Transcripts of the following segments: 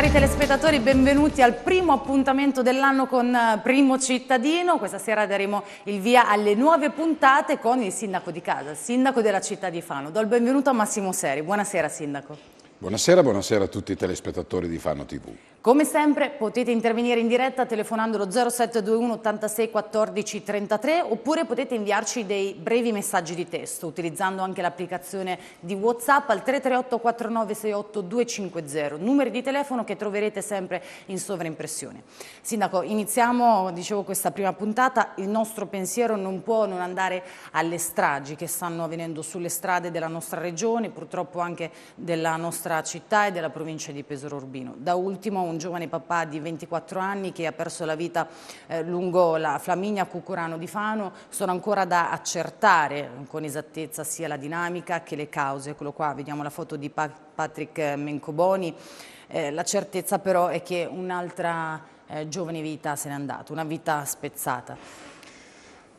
Cari telespettatori, benvenuti al primo appuntamento dell'anno con eh, Primo Cittadino. Questa sera daremo il via alle nuove puntate con il sindaco di casa, il sindaco della città di Fano. Do il benvenuto a Massimo Seri. Buonasera sindaco. Buonasera, buonasera a tutti i telespettatori di Fano TV. Come sempre potete intervenire in diretta telefonando lo 0721 86 14 33 oppure potete inviarci dei brevi messaggi di testo utilizzando anche l'applicazione di Whatsapp al 338 49 68 250, numeri di telefono che troverete sempre in sovraimpressione. Sindaco, iniziamo dicevo, questa prima puntata, il nostro pensiero non può non andare alle stragi che stanno avvenendo sulle strade della nostra regione, purtroppo anche della nostra nostra città e della provincia di Pesaro Urbino. Da ultimo un giovane papà di 24 anni che ha perso la vita eh, lungo la Flaminia Cucurano di Fano, sono ancora da accertare con esattezza sia la dinamica che le cause. Eccolo qua, vediamo la foto di pa Patrick Mencoboni. Eh, la certezza però è che un'altra eh, giovane vita se n'è andata, una vita spezzata.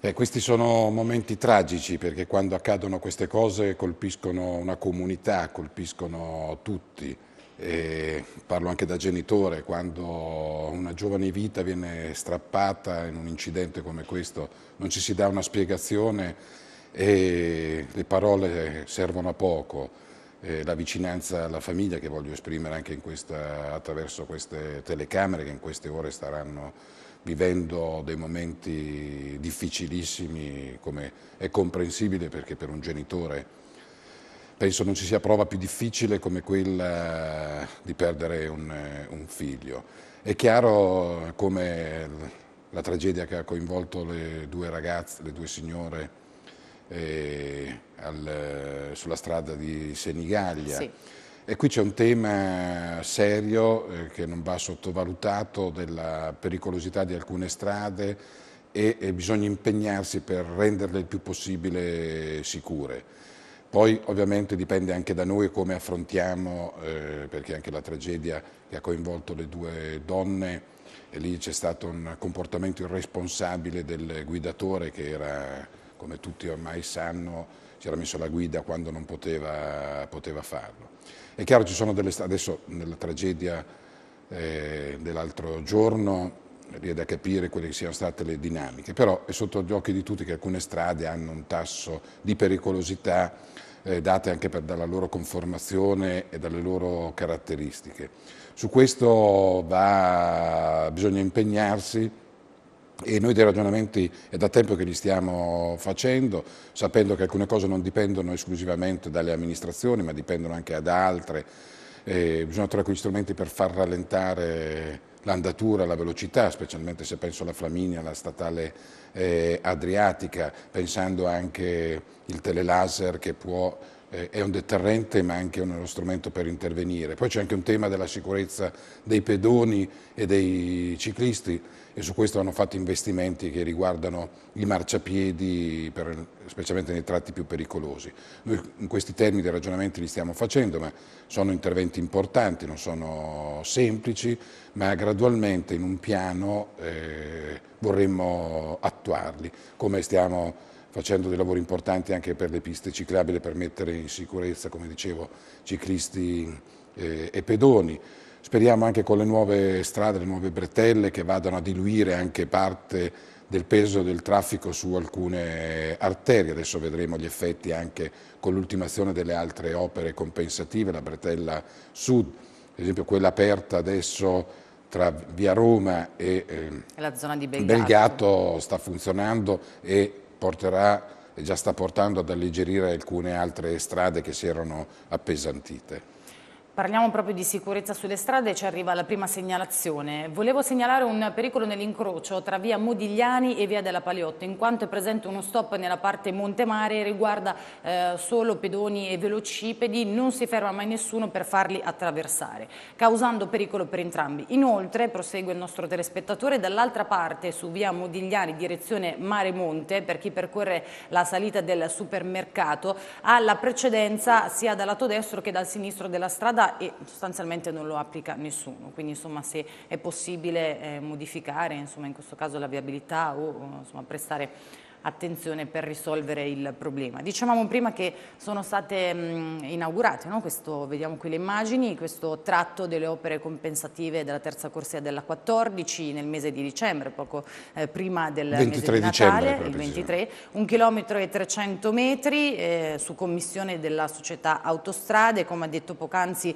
Beh, questi sono momenti tragici perché quando accadono queste cose colpiscono una comunità, colpiscono tutti. E parlo anche da genitore, quando una giovane vita viene strappata in un incidente come questo non ci si dà una spiegazione e le parole servono a poco. E la vicinanza alla famiglia che voglio esprimere anche questa, attraverso queste telecamere che in queste ore staranno vivendo dei momenti difficilissimi, come è comprensibile perché per un genitore penso non ci sia prova più difficile come quella eh, di perdere un, eh, un figlio. È chiaro come la tragedia che ha coinvolto le due ragazze, le due signore eh, al, eh, sulla strada di Senigallia. Sì e qui c'è un tema serio eh, che non va sottovalutato della pericolosità di alcune strade e, e bisogna impegnarsi per renderle il più possibile sicure. Poi ovviamente dipende anche da noi come affrontiamo, eh, perché anche la tragedia che ha coinvolto le due donne, e lì c'è stato un comportamento irresponsabile del guidatore che era, come tutti ormai sanno, si era messo alla guida quando non poteva, poteva farlo. È chiaro ci sono delle adesso nella tragedia eh, dell'altro giorno lì da capire quelle che siano state le dinamiche, però è sotto gli occhi di tutti che alcune strade hanno un tasso di pericolosità eh, date anche per, dalla loro conformazione e dalle loro caratteristiche. Su questo va, bisogna impegnarsi e noi dei ragionamenti è da tempo che li stiamo facendo, sapendo che alcune cose non dipendono esclusivamente dalle amministrazioni, ma dipendono anche da altre. Eh, bisogna trovare quegli strumenti per far rallentare l'andatura, la velocità, specialmente se penso alla Flaminia, alla statale eh, adriatica, pensando anche al telelaser che può, eh, è un deterrente ma anche uno strumento per intervenire. Poi c'è anche un tema della sicurezza dei pedoni e dei ciclisti e su questo hanno fatto investimenti che riguardano i marciapiedi, per, specialmente nei tratti più pericolosi. Noi in questi termini di ragionamenti li stiamo facendo, ma sono interventi importanti, non sono semplici, ma gradualmente in un piano eh, vorremmo attuarli, come stiamo facendo dei lavori importanti anche per le piste ciclabili per mettere in sicurezza, come dicevo, ciclisti eh, e pedoni. Speriamo anche con le nuove strade, le nuove bretelle che vadano a diluire anche parte del peso del traffico su alcune arterie. Adesso vedremo gli effetti anche con l'ultimazione delle altre opere compensative, la bretella sud, ad esempio quella aperta adesso tra via Roma e eh, la zona di Belgato. Belgato sta funzionando e porterà, già sta portando ad alleggerire alcune altre strade che si erano appesantite. Parliamo proprio di sicurezza sulle strade e ci arriva la prima segnalazione. Volevo segnalare un pericolo nell'incrocio tra via Modigliani e via della Paliotto, in quanto è presente uno stop nella parte Montemare e riguarda eh, solo pedoni e velocipedi, non si ferma mai nessuno per farli attraversare, causando pericolo per entrambi. Inoltre, prosegue il nostro telespettatore, dall'altra parte su via Modigliani direzione Mare Monte, per chi percorre la salita del supermercato, ha la precedenza sia dal lato destro che dal sinistro della strada e sostanzialmente non lo applica nessuno, quindi insomma, se è possibile eh, modificare insomma, in questo caso la viabilità o insomma, prestare attenzione per risolvere il problema. Dicevamo prima che sono state mh, inaugurate, no? questo, vediamo qui le immagini, questo tratto delle opere compensative della terza corsia della 14 nel mese di dicembre, poco eh, prima del 23 di Natale, dicembre, il 23, un chilometro e 300 metri eh, su commissione della società Autostrade, come ha detto poc'anzi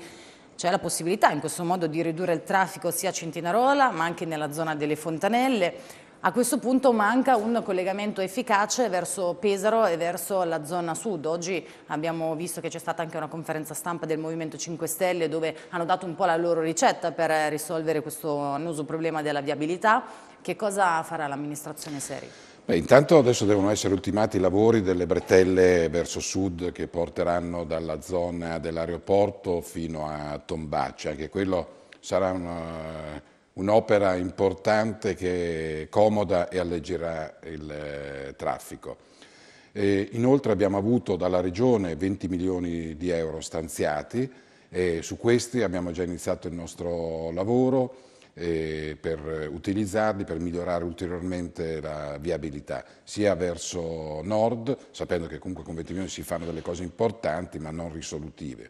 c'è la possibilità in questo modo di ridurre il traffico sia a Centinarola ma anche nella zona delle Fontanelle. A questo punto manca un collegamento efficace verso Pesaro e verso la zona sud. Oggi abbiamo visto che c'è stata anche una conferenza stampa del Movimento 5 Stelle dove hanno dato un po' la loro ricetta per risolvere questo annoso problema della viabilità. Che cosa farà l'amministrazione Seri? Beh, intanto adesso devono essere ultimati i lavori delle bretelle verso sud che porteranno dalla zona dell'aeroporto fino a Tombaccia. Anche quello sarà un eh, un'opera importante che comoda e alleggerà il eh, traffico. E inoltre abbiamo avuto dalla Regione 20 milioni di euro stanziati e su questi abbiamo già iniziato il nostro lavoro eh, per utilizzarli, per migliorare ulteriormente la viabilità, sia verso nord, sapendo che comunque con 20 milioni si fanno delle cose importanti ma non risolutive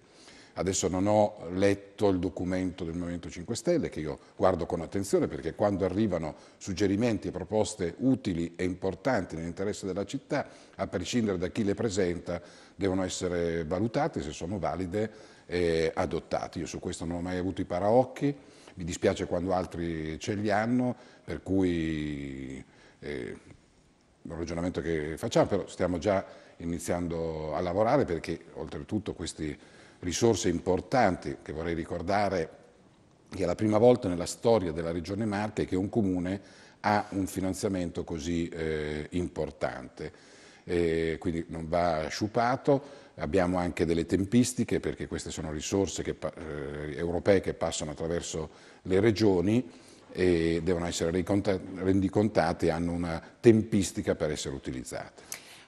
Adesso non ho letto il documento del Movimento 5 Stelle, che io guardo con attenzione, perché quando arrivano suggerimenti e proposte utili e importanti nell'interesse della città, a prescindere da chi le presenta, devono essere valutate, se sono valide, e adottate. Io su questo non ho mai avuto i paraocchi, mi dispiace quando altri ce li hanno, per cui... Eh, un ragionamento che facciamo, però stiamo già iniziando a lavorare perché oltretutto questi risorse importanti che vorrei ricordare che è la prima volta nella storia della Regione Marche che un comune ha un finanziamento così eh, importante, eh, quindi non va sciupato. Abbiamo anche delle tempistiche perché queste sono risorse che, eh, europee che passano attraverso le regioni e devono essere rendicontate e hanno una tempistica per essere utilizzate.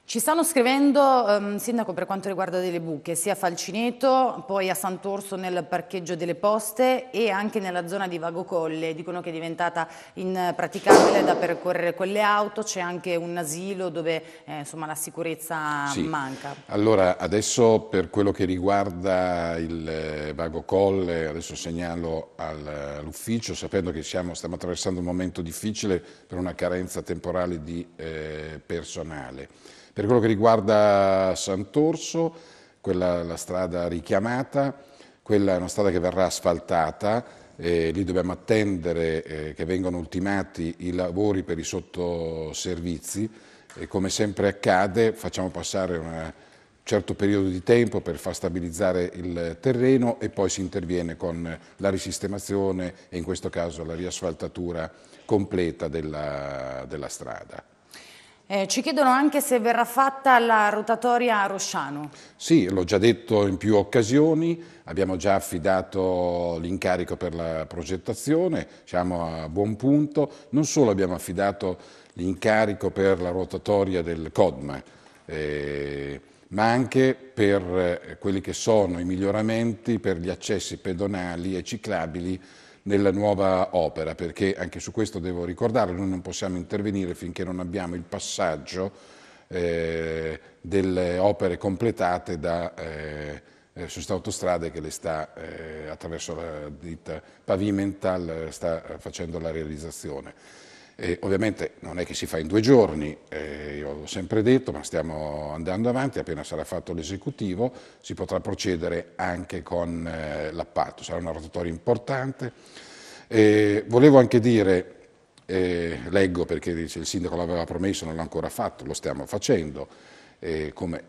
Ci stanno scrivendo, ehm, Sindaco, per quanto riguarda delle buche, sia a Falcineto, poi a Sant'Orso nel parcheggio delle poste e anche nella zona di Vago Colle. dicono che è diventata impraticabile da percorrere quelle auto, c'è anche un asilo dove eh, insomma, la sicurezza sì. manca. Allora, adesso per quello che riguarda il eh, Vagocolle, adesso segnalo eh, all'ufficio, sapendo che siamo, stiamo attraversando un momento difficile per una carenza temporale di eh, personale. Per quello che riguarda Sant'Orso, quella la strada richiamata, quella è una strada che verrà asfaltata, eh, lì dobbiamo attendere eh, che vengano ultimati i lavori per i sottoservizi e come sempre accade facciamo passare un certo periodo di tempo per far stabilizzare il terreno e poi si interviene con la risistemazione e in questo caso la riasfaltatura completa della, della strada. Eh, ci chiedono anche se verrà fatta la rotatoria a Rosciano. Sì, l'ho già detto in più occasioni, abbiamo già affidato l'incarico per la progettazione, siamo a buon punto, non solo abbiamo affidato l'incarico per la rotatoria del CODMA, eh, ma anche per eh, quelli che sono i miglioramenti per gli accessi pedonali e ciclabili nella nuova opera, perché anche su questo devo ricordare, noi non possiamo intervenire finché non abbiamo il passaggio eh, delle opere completate da... Eh, eh su questa autostrada che le sta, eh, attraverso la ditta Pavimental, eh, sta eh, facendo la realizzazione. Eh, ovviamente non è che si fa in due giorni, eh, io l'ho sempre detto, ma stiamo andando avanti, appena sarà fatto l'esecutivo si potrà procedere anche con eh, l'appalto, sarà una rotatoria importante. volevo anche dire, eh, leggo perché dice, il sindaco l'aveva promesso, non l'ha ancora fatto, lo stiamo facendo, eh, come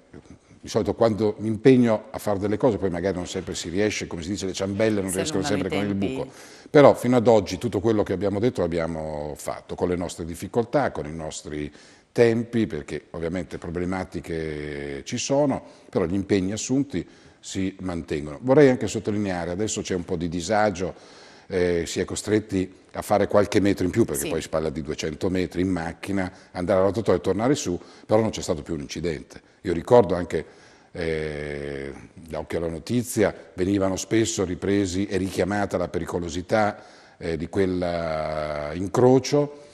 di solito quando mi impegno a fare delle cose, poi magari non sempre si riesce, come si dice, le ciambelle non Se riescono non sempre con il buco. Però fino ad oggi tutto quello che abbiamo detto l'abbiamo fatto, con le nostre difficoltà, con i nostri tempi, perché ovviamente problematiche ci sono, però gli impegni assunti si mantengono. Vorrei anche sottolineare, adesso c'è un po' di disagio, eh, si è costretti a fare qualche metro in più, perché sì. poi si parla di 200 metri in macchina, andare alla rototoia e tornare su, però non c'è stato più un incidente. Io ricordo anche, eh, da occhio alla notizia, venivano spesso ripresi e richiamata la pericolosità eh, di quell'incrocio. Eh,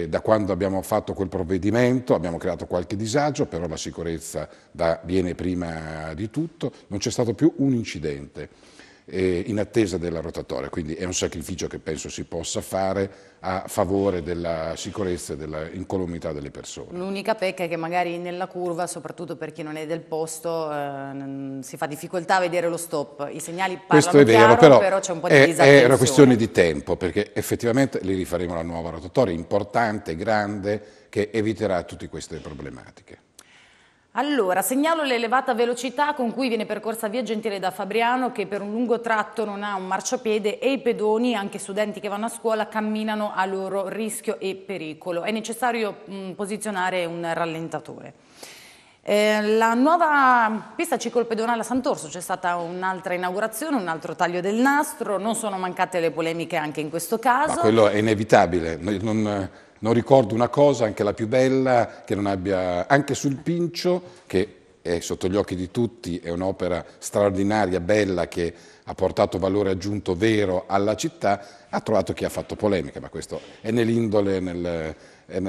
eh, da quando abbiamo fatto quel provvedimento abbiamo creato qualche disagio, però la sicurezza va, viene prima di tutto, non c'è stato più un incidente eh, in attesa della rotatoria, quindi è un sacrificio che penso si possa fare a favore della sicurezza e dell'incolumità delle persone. L'unica pecca è che magari nella curva, soprattutto per chi non è del posto, eh, si fa difficoltà a vedere lo stop, i segnali parlano Questo è vero, chiaro, però, però c'è un po' di è, È una questione di tempo, perché effettivamente lì rifaremo la nuova rotatoria, importante, grande, che eviterà tutte queste problematiche. Allora, segnalo l'elevata velocità con cui viene percorsa via Gentile da Fabriano che per un lungo tratto non ha un marciapiede e i pedoni, anche studenti che vanno a scuola, camminano a loro rischio e pericolo. È necessario mh, mm, posizionare un rallentatore. Eh, la nuova pista ciclopedonale a Sant'Orso c'è stata un'altra inaugurazione, un altro taglio del nastro, non sono mancate le polemiche anche in questo caso. Ma quello è inevitabile, non non ricordo una cosa, anche la più bella, che non abbia, anche sul Pincio, che è sotto gli occhi di tutti, è un'opera straordinaria, bella, che ha portato valore aggiunto vero alla città, ha trovato chi ha fatto polemica, ma questo è nell'indole, nel,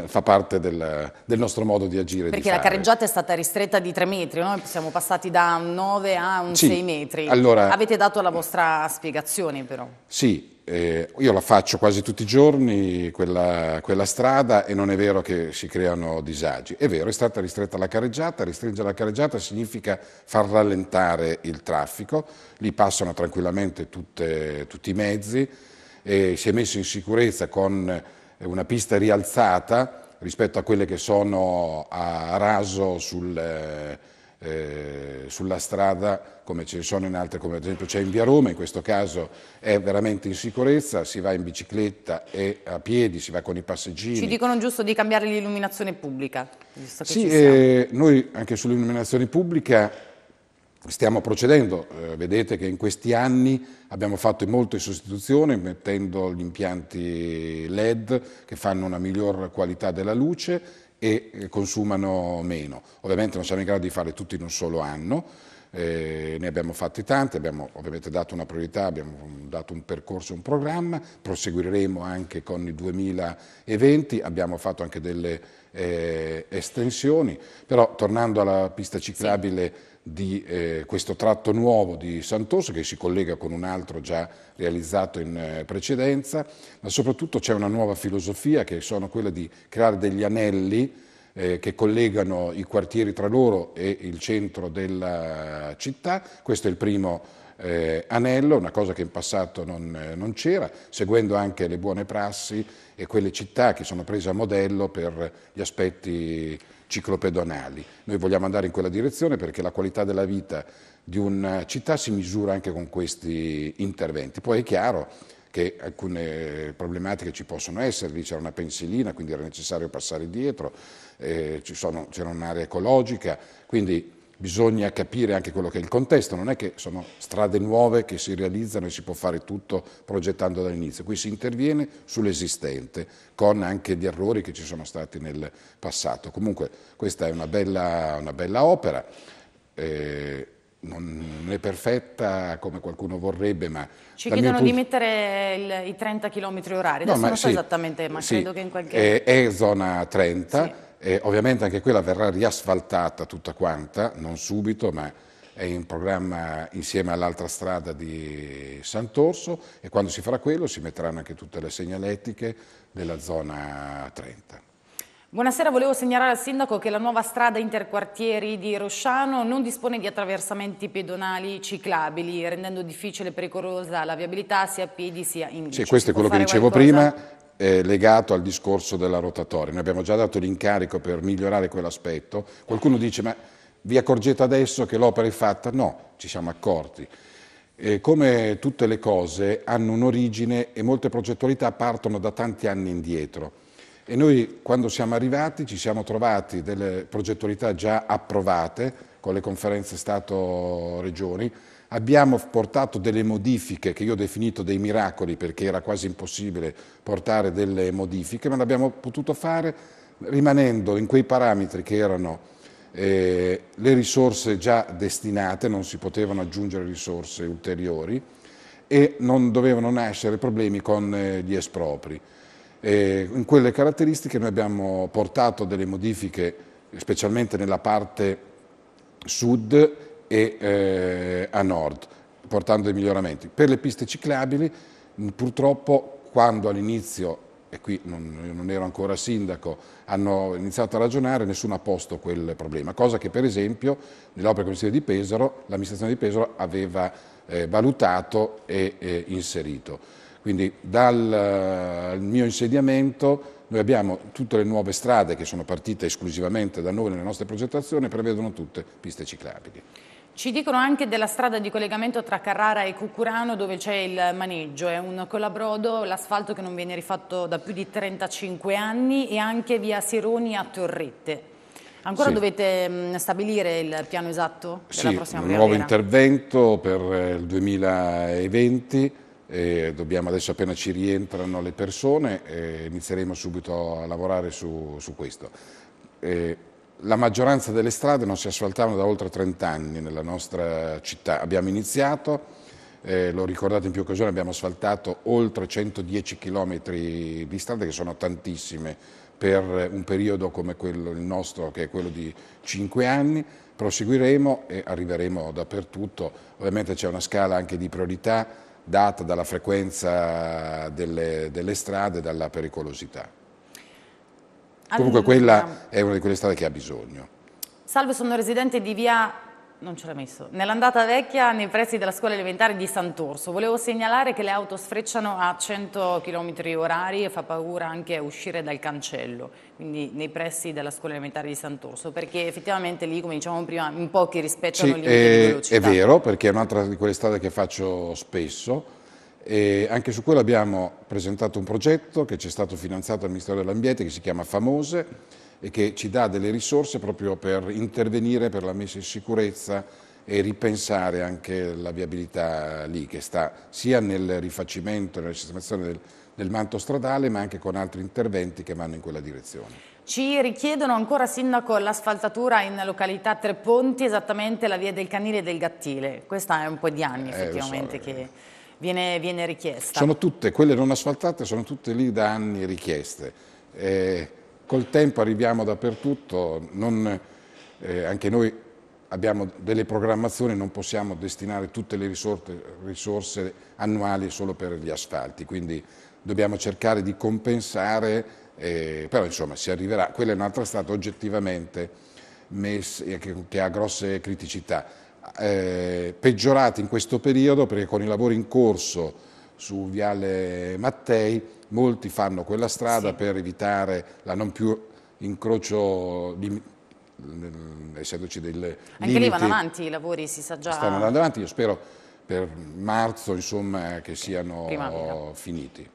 fa parte del, del, nostro modo di agire. Perché di la carreggiata è stata ristretta di tre metri, noi siamo passati da 9 a un sì, metri. Allora, Avete dato la vostra spiegazione però. Sì, eh, io la faccio quasi tutti i giorni quella, quella, strada e non è vero che si creano disagi. È vero, è stata ristretta la carreggiata, ristringere la carreggiata significa far rallentare il traffico, lì passano tranquillamente tutte, tutti i mezzi, e si è messo in sicurezza con una pista rialzata rispetto a quelle che sono a raso sul, eh, sulla strada come ce ne sono in altre, come ad esempio c'è in via Roma, in questo caso è veramente in sicurezza, si va in bicicletta e a piedi, si va con i passeggini. Ci dicono giusto di cambiare l'illuminazione pubblica. Sì, eh, noi anche sull'illuminazione pubblica stiamo procedendo, eh, vedete che in questi anni abbiamo fatto molte sostituzioni mettendo gli impianti LED che fanno una miglior qualità della luce e eh, consumano meno. Ovviamente non siamo in grado di fare tutto in un solo anno, eh, ne abbiamo fatte tante, abbiamo ovviamente dato una priorità, abbiamo dato un percorso, un programma, proseguiremo anche con il 2020, abbiamo fatto anche delle eh, estensioni, però tornando alla pista ciclabile di eh, questo tratto nuovo di Santos che si collega con un altro già realizzato in eh, precedenza, ma soprattutto c'è una nuova filosofia che sono quella di creare degli anelli eh, che collegano i quartieri tra loro e il centro della città. Questo è il primo eh, anello, una cosa che in passato non, eh, non c'era, seguendo anche le buone prassi e quelle città che sono prese a modello per gli aspetti ciclopedonali. Noi vogliamo andare in quella direzione perché la qualità della vita di una città si misura anche con questi interventi. Poi è chiaro che alcune problematiche ci possono essere, lì c'era una pensilina, quindi era necessario passare dietro, eh, c'era un'area ecologica, quindi bisogna capire anche quello che è il contesto, non è che sono strade nuove che si realizzano e si può fare tutto progettando dall'inizio, qui si interviene sull'esistente con anche gli errori che ci sono stati nel passato. Comunque questa è una bella, una bella opera. Eh, non è perfetta come qualcuno vorrebbe, ma... Ci chiedono punto... di mettere il, i 30 km orari, no, adesso non so esattamente, ma sì, credo che in qualche... È, è zona 30, sì. e ovviamente anche quella verrà riasfaltata tutta quanta, non subito, ma è in programma insieme all'altra strada di Sant'Orso e quando si farà quello si metteranno anche tutte le segnalettiche della zona 30. Buonasera, volevo segnalare al Sindaco che la nuova strada interquartieri di Rosciano non dispone di attraversamenti pedonali ciclabili, rendendo difficile e pericolosa la viabilità sia a piedi sia in bici. Sì, questo è quello che dicevo qualcosa? prima, eh, legato al discorso della rotatoria. Noi abbiamo già dato l'incarico per migliorare quell'aspetto. Qualcuno dice, ma vi accorgete adesso che l'opera è fatta? No, ci siamo accorti. Eh, come tutte le cose hanno un'origine e molte progettualità partono da tanti anni indietro. E noi quando siamo arrivati ci siamo trovati delle progettualità già approvate con le conferenze Stato-Regioni, abbiamo portato delle modifiche che io ho definito dei miracoli perché era quasi impossibile portare delle modifiche, ma l'abbiamo potuto fare rimanendo in quei parametri che erano eh, le risorse già destinate, non si potevano aggiungere risorse ulteriori e non dovevano nascere problemi con eh, gli espropri. E eh, in quelle caratteristiche noi abbiamo portato delle modifiche, specialmente nella parte sud e eh, a nord, portando dei miglioramenti. Per le piste ciclabili, purtroppo quando all'inizio e qui non, non, ero ancora sindaco, hanno iniziato a ragionare, nessuno ha posto quel problema, cosa che per esempio nell'opera commissione di Pesaro, l'amministrazione di Pesaro aveva eh, valutato e eh, inserito. Quindi dal eh, mio insediamento noi abbiamo tutte le nuove strade che sono partite esclusivamente da noi nelle nostre progettazioni, prevedono tutte piste ciclabili. Ci dicono anche della strada di collegamento tra Carrara e Cucurano dove c'è il maneggio, è un colabrodo, l'asfalto che non viene rifatto da più di 35 anni e anche via Sironi a Torrette. Ancora sì. dovete mm, stabilire il piano esatto della sì, prossima primavera? Sì, un nuovo intervento per eh, il 2020 e dobbiamo adesso appena ci rientrano le persone eh, inizieremo subito a lavorare su, su questo. Eh, la maggioranza delle strade non si asfaltavano da oltre 30 anni nella nostra città. Abbiamo iniziato, eh, l'ho ricordato in più occasioni, abbiamo asfaltato oltre 110 km di strade che sono tantissime per un periodo come quello, il nostro che è quello di 5 anni proseguiremo e arriveremo dappertutto. Ovviamente c'è una scala anche di priorità data dalla frequenza delle, delle strade e dalla pericolosità. Allora, Comunque quella è una di quelle strade che ha bisogno. Salve, sono residente di via non ce l'ha messo. Nell'andata vecchia nei pressi della scuola elementare di Sant'Orso. Volevo segnalare che le auto sfrecciano a 100 km orari e fa paura anche uscire dal cancello, quindi nei pressi della scuola elementare di Sant'Orso, perché effettivamente lì, come dicevamo prima, in pochi rispettano sì, è, eh, è vero, perché è un'altra di quelle strade che faccio spesso. E anche su quello abbiamo presentato un progetto che ci è stato finanziato dal Ministero dell'Ambiente che si chiama Famose e che ci dà delle risorse proprio per intervenire per la messa in sicurezza e ripensare anche la viabilità lì che sta sia nel rifacimento, nella sistemazione del, del manto stradale ma anche con altri interventi che vanno in quella direzione. Ci richiedono ancora, Sindaco, l'asfaltatura in località Tre Ponti, esattamente la via del Canile e del Gattile. Questa è un po' di anni eh, effettivamente eh, so, che viene, viene, richiesta. Sono tutte, quelle non asfaltate sono tutte lì da anni richieste. Eh, Col tempo arriviamo dappertutto, non, eh, anche noi abbiamo delle programmazioni, non possiamo destinare tutte le risorse, risorse annuali solo per gli asfalti, quindi dobbiamo cercare di compensare, eh, però insomma si arriverà, quella è un'altra strada oggettivamente messa, eh, che, che, ha grosse criticità, eh, peggiorate in questo periodo perché con i lavori in corso su Viale Mattei molti fanno quella strada sì. per evitare la non più incrocio di, mm, essendoci dei limiti. Anche lì vanno avanti i lavori, si sa già. Stanno andando avanti, io spero per marzo insomma, che siano finiti.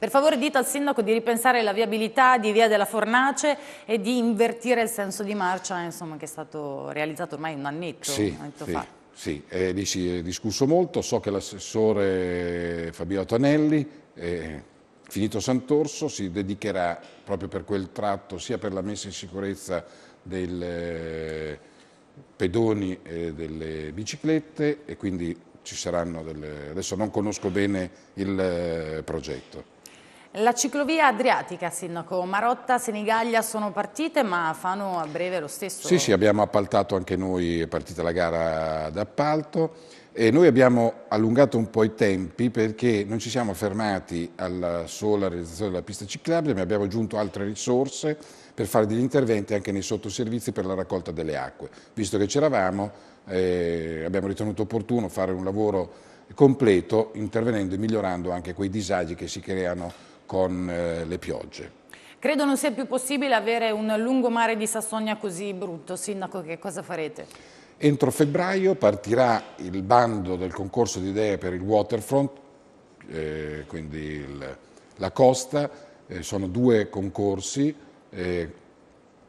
Per favore dite al sindaco di ripensare la viabilità di Via della Fornace e di invertire il senso di marcia insomma, che è stato realizzato ormai un annetto, sì, sì. fa. Sì, eh, lì si è discusso molto, so che l'assessore Fabio Tonelli eh, Finito Sant'Orso si dedicherà proprio per quel tratto sia per la messa in sicurezza dei eh, pedoni e delle biciclette e quindi ci saranno delle... adesso non conosco bene il eh, progetto. La ciclovia adriatica, Sindaco, Marotta, Senigallia sono partite ma fanno a breve lo stesso? Sì, sì, abbiamo appaltato anche noi, è partita la gara d'appalto e noi abbiamo allungato un po' i tempi perché non ci siamo fermati alla sola realizzazione della pista ciclabile, ma abbiamo aggiunto altre risorse per fare degli interventi anche nei sottoservizi per la raccolta delle acque. Visto che c'eravamo, eh, abbiamo ritenuto opportuno fare un lavoro completo intervenendo e migliorando anche quei disagi che si creano con eh, le piogge. Credo non sia più possibile avere un lungo mare di Sassonia così brutto. Sindaco, che cosa farete? Entro febbraio partirà il bando del concorso di idee per il waterfront, eh, quindi il, la costa, eh, sono due concorsi, eh,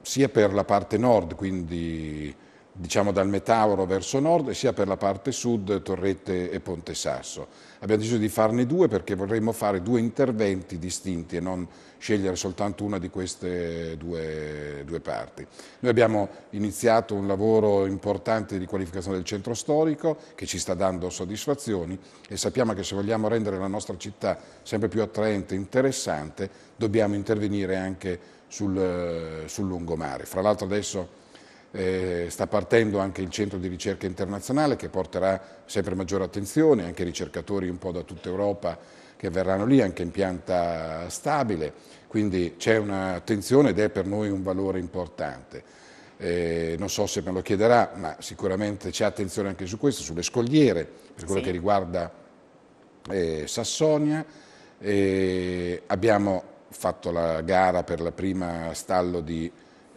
sia per la parte nord, quindi diciamo dal Metauro verso nord, e sia per la parte sud Torrette e Ponte Sasso. Abbiamo deciso di farne due perché vorremmo fare due interventi distinti e non scegliere soltanto una di queste due, due parti. Noi abbiamo iniziato un lavoro importante di riqualificazione del centro storico che ci sta dando soddisfazioni e sappiamo che se vogliamo rendere la nostra città sempre più attraente e interessante dobbiamo intervenire anche sul, sul lungomare. Fra l'altro adesso eh, sta partendo anche il centro di ricerca internazionale che porterà sempre maggiore attenzione, anche ricercatori un po' da tutta Europa che verranno lì, anche in pianta stabile, quindi c'è un'attenzione ed è per noi un valore importante. Eh, non so se me lo chiederà, ma sicuramente c'è attenzione anche su questo, sulle scogliere, per quello sì. che riguarda eh, Sassonia. Eh, abbiamo fatto la gara per la prima stallo di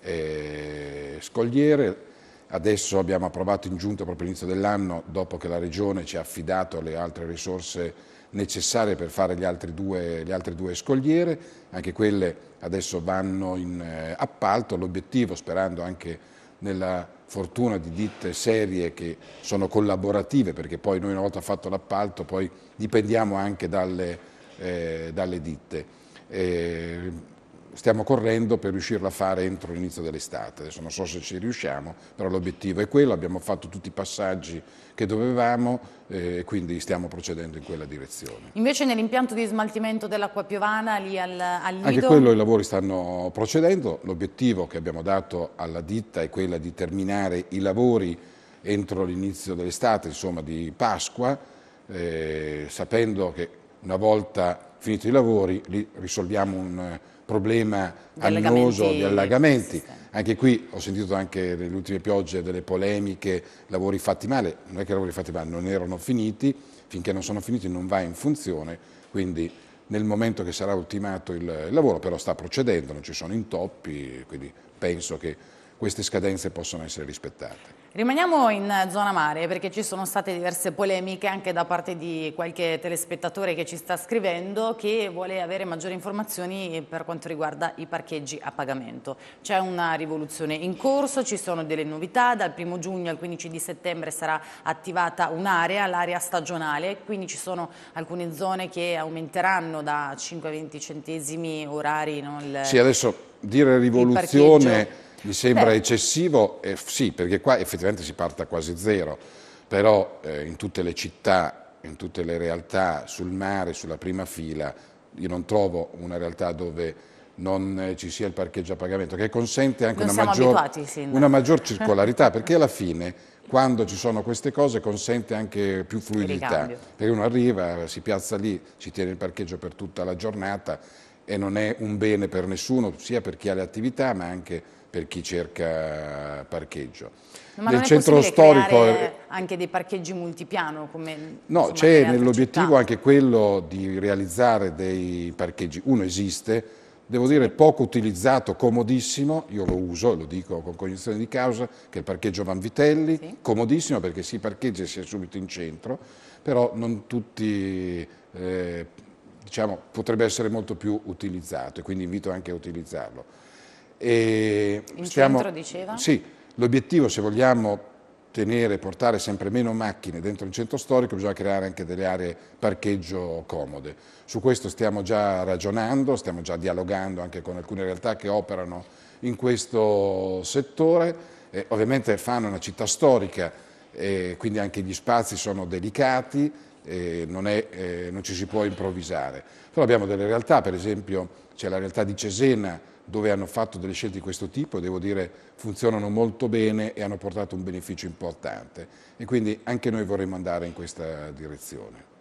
eh, scogliere. Adesso abbiamo approvato in giunta proprio all'inizio dell'anno, dopo che la Regione ci ha affidato le altre risorse necessarie per fare due, le altre due scogliere, anche quelle adesso vanno in eh, appalto, l'obiettivo sperando anche nella fortuna di ditte serie che sono collaborative perché poi noi una volta fatto l'appalto poi dipendiamo anche dalle, eh, dalle ditte. Eh, stiamo correndo per riuscirla a fare entro l'inizio dell'estate. Adesso non so se ci riusciamo, però l'obiettivo è quello, abbiamo fatto tutti i passaggi che dovevamo eh, e eh, quindi stiamo procedendo in quella direzione. Invece nell'impianto di smaltimento dell'acqua piovana lì al, al Lido... Anche quello i lavori stanno procedendo, l'obiettivo che abbiamo dato alla ditta è quella di terminare i lavori entro l'inizio dell'estate, insomma di Pasqua, eh, sapendo che una volta finiti i lavori risolviamo un problema annoso di allagamenti. Anche qui ho sentito anche nelle ultime piogge delle polemiche, lavori fatti male, non è che lavori fatti male, non erano finiti, finché non sono finiti non va in funzione, quindi nel momento che sarà ultimato il lavoro però sta procedendo, non ci sono intoppi, quindi penso che queste scadenze possono essere rispettate. Rimaniamo in zona mare perché ci sono state diverse polemiche anche da parte di qualche telespettatore che ci sta scrivendo che vuole avere maggiori informazioni per quanto riguarda i parcheggi a pagamento. C'è una rivoluzione in corso, ci sono delle novità, dal 1 giugno al 15 di settembre sarà attivata un'area, l'area stagionale, quindi ci sono alcune zone che aumenteranno da 5 a 20 centesimi orari. No, il, sì, adesso dire rivoluzione mi sembra Beh. eccessivo, eh, sì, perché qua effettivamente si parte da quasi zero, però eh, in tutte le città, in tutte le realtà, sul mare, sulla prima fila, io non trovo una realtà dove non eh, ci sia il parcheggio a pagamento, che consente anche una maggior, abituati, una maggior, circolarità, perché alla fine quando ci sono queste cose consente anche più fluidità, perché uno arriva, si piazza lì, ci tiene il parcheggio per tutta la giornata e non è un bene per nessuno, sia per chi ha le attività ma anche per chi cerca parcheggio. Ma Nel centro storico eh, anche dei parcheggi multipiano? Come, no, c'è nell'obiettivo anche quello di realizzare dei parcheggi. Uno esiste, devo dire poco utilizzato, comodissimo, io lo uso, e lo dico con cognizione di causa, che è il parcheggio Vanvitelli, sì. comodissimo perché si parcheggia e si è subito in centro, però non tutti... Eh, diciamo, potrebbe essere molto più utilizzato e quindi invito anche a utilizzarlo. E in stiamo, centro diceva? Sì, l'obiettivo se vogliamo tenere e portare sempre meno macchine dentro il centro storico bisogna creare anche delle aree parcheggio comode. Su questo stiamo già ragionando, stiamo già dialogando anche con alcune realtà che operano in questo settore. Eh, ovviamente Fano è una città storica, eh, quindi anche gli spazi sono delicati, eh, non, è, eh, non ci si può improvvisare. Però abbiamo delle realtà, per esempio c'è la realtà di Cesena, dove hanno fatto delle scelte di questo tipo, devo dire funzionano molto bene e hanno portato un beneficio importante e quindi anche noi vorremmo andare in questa direzione.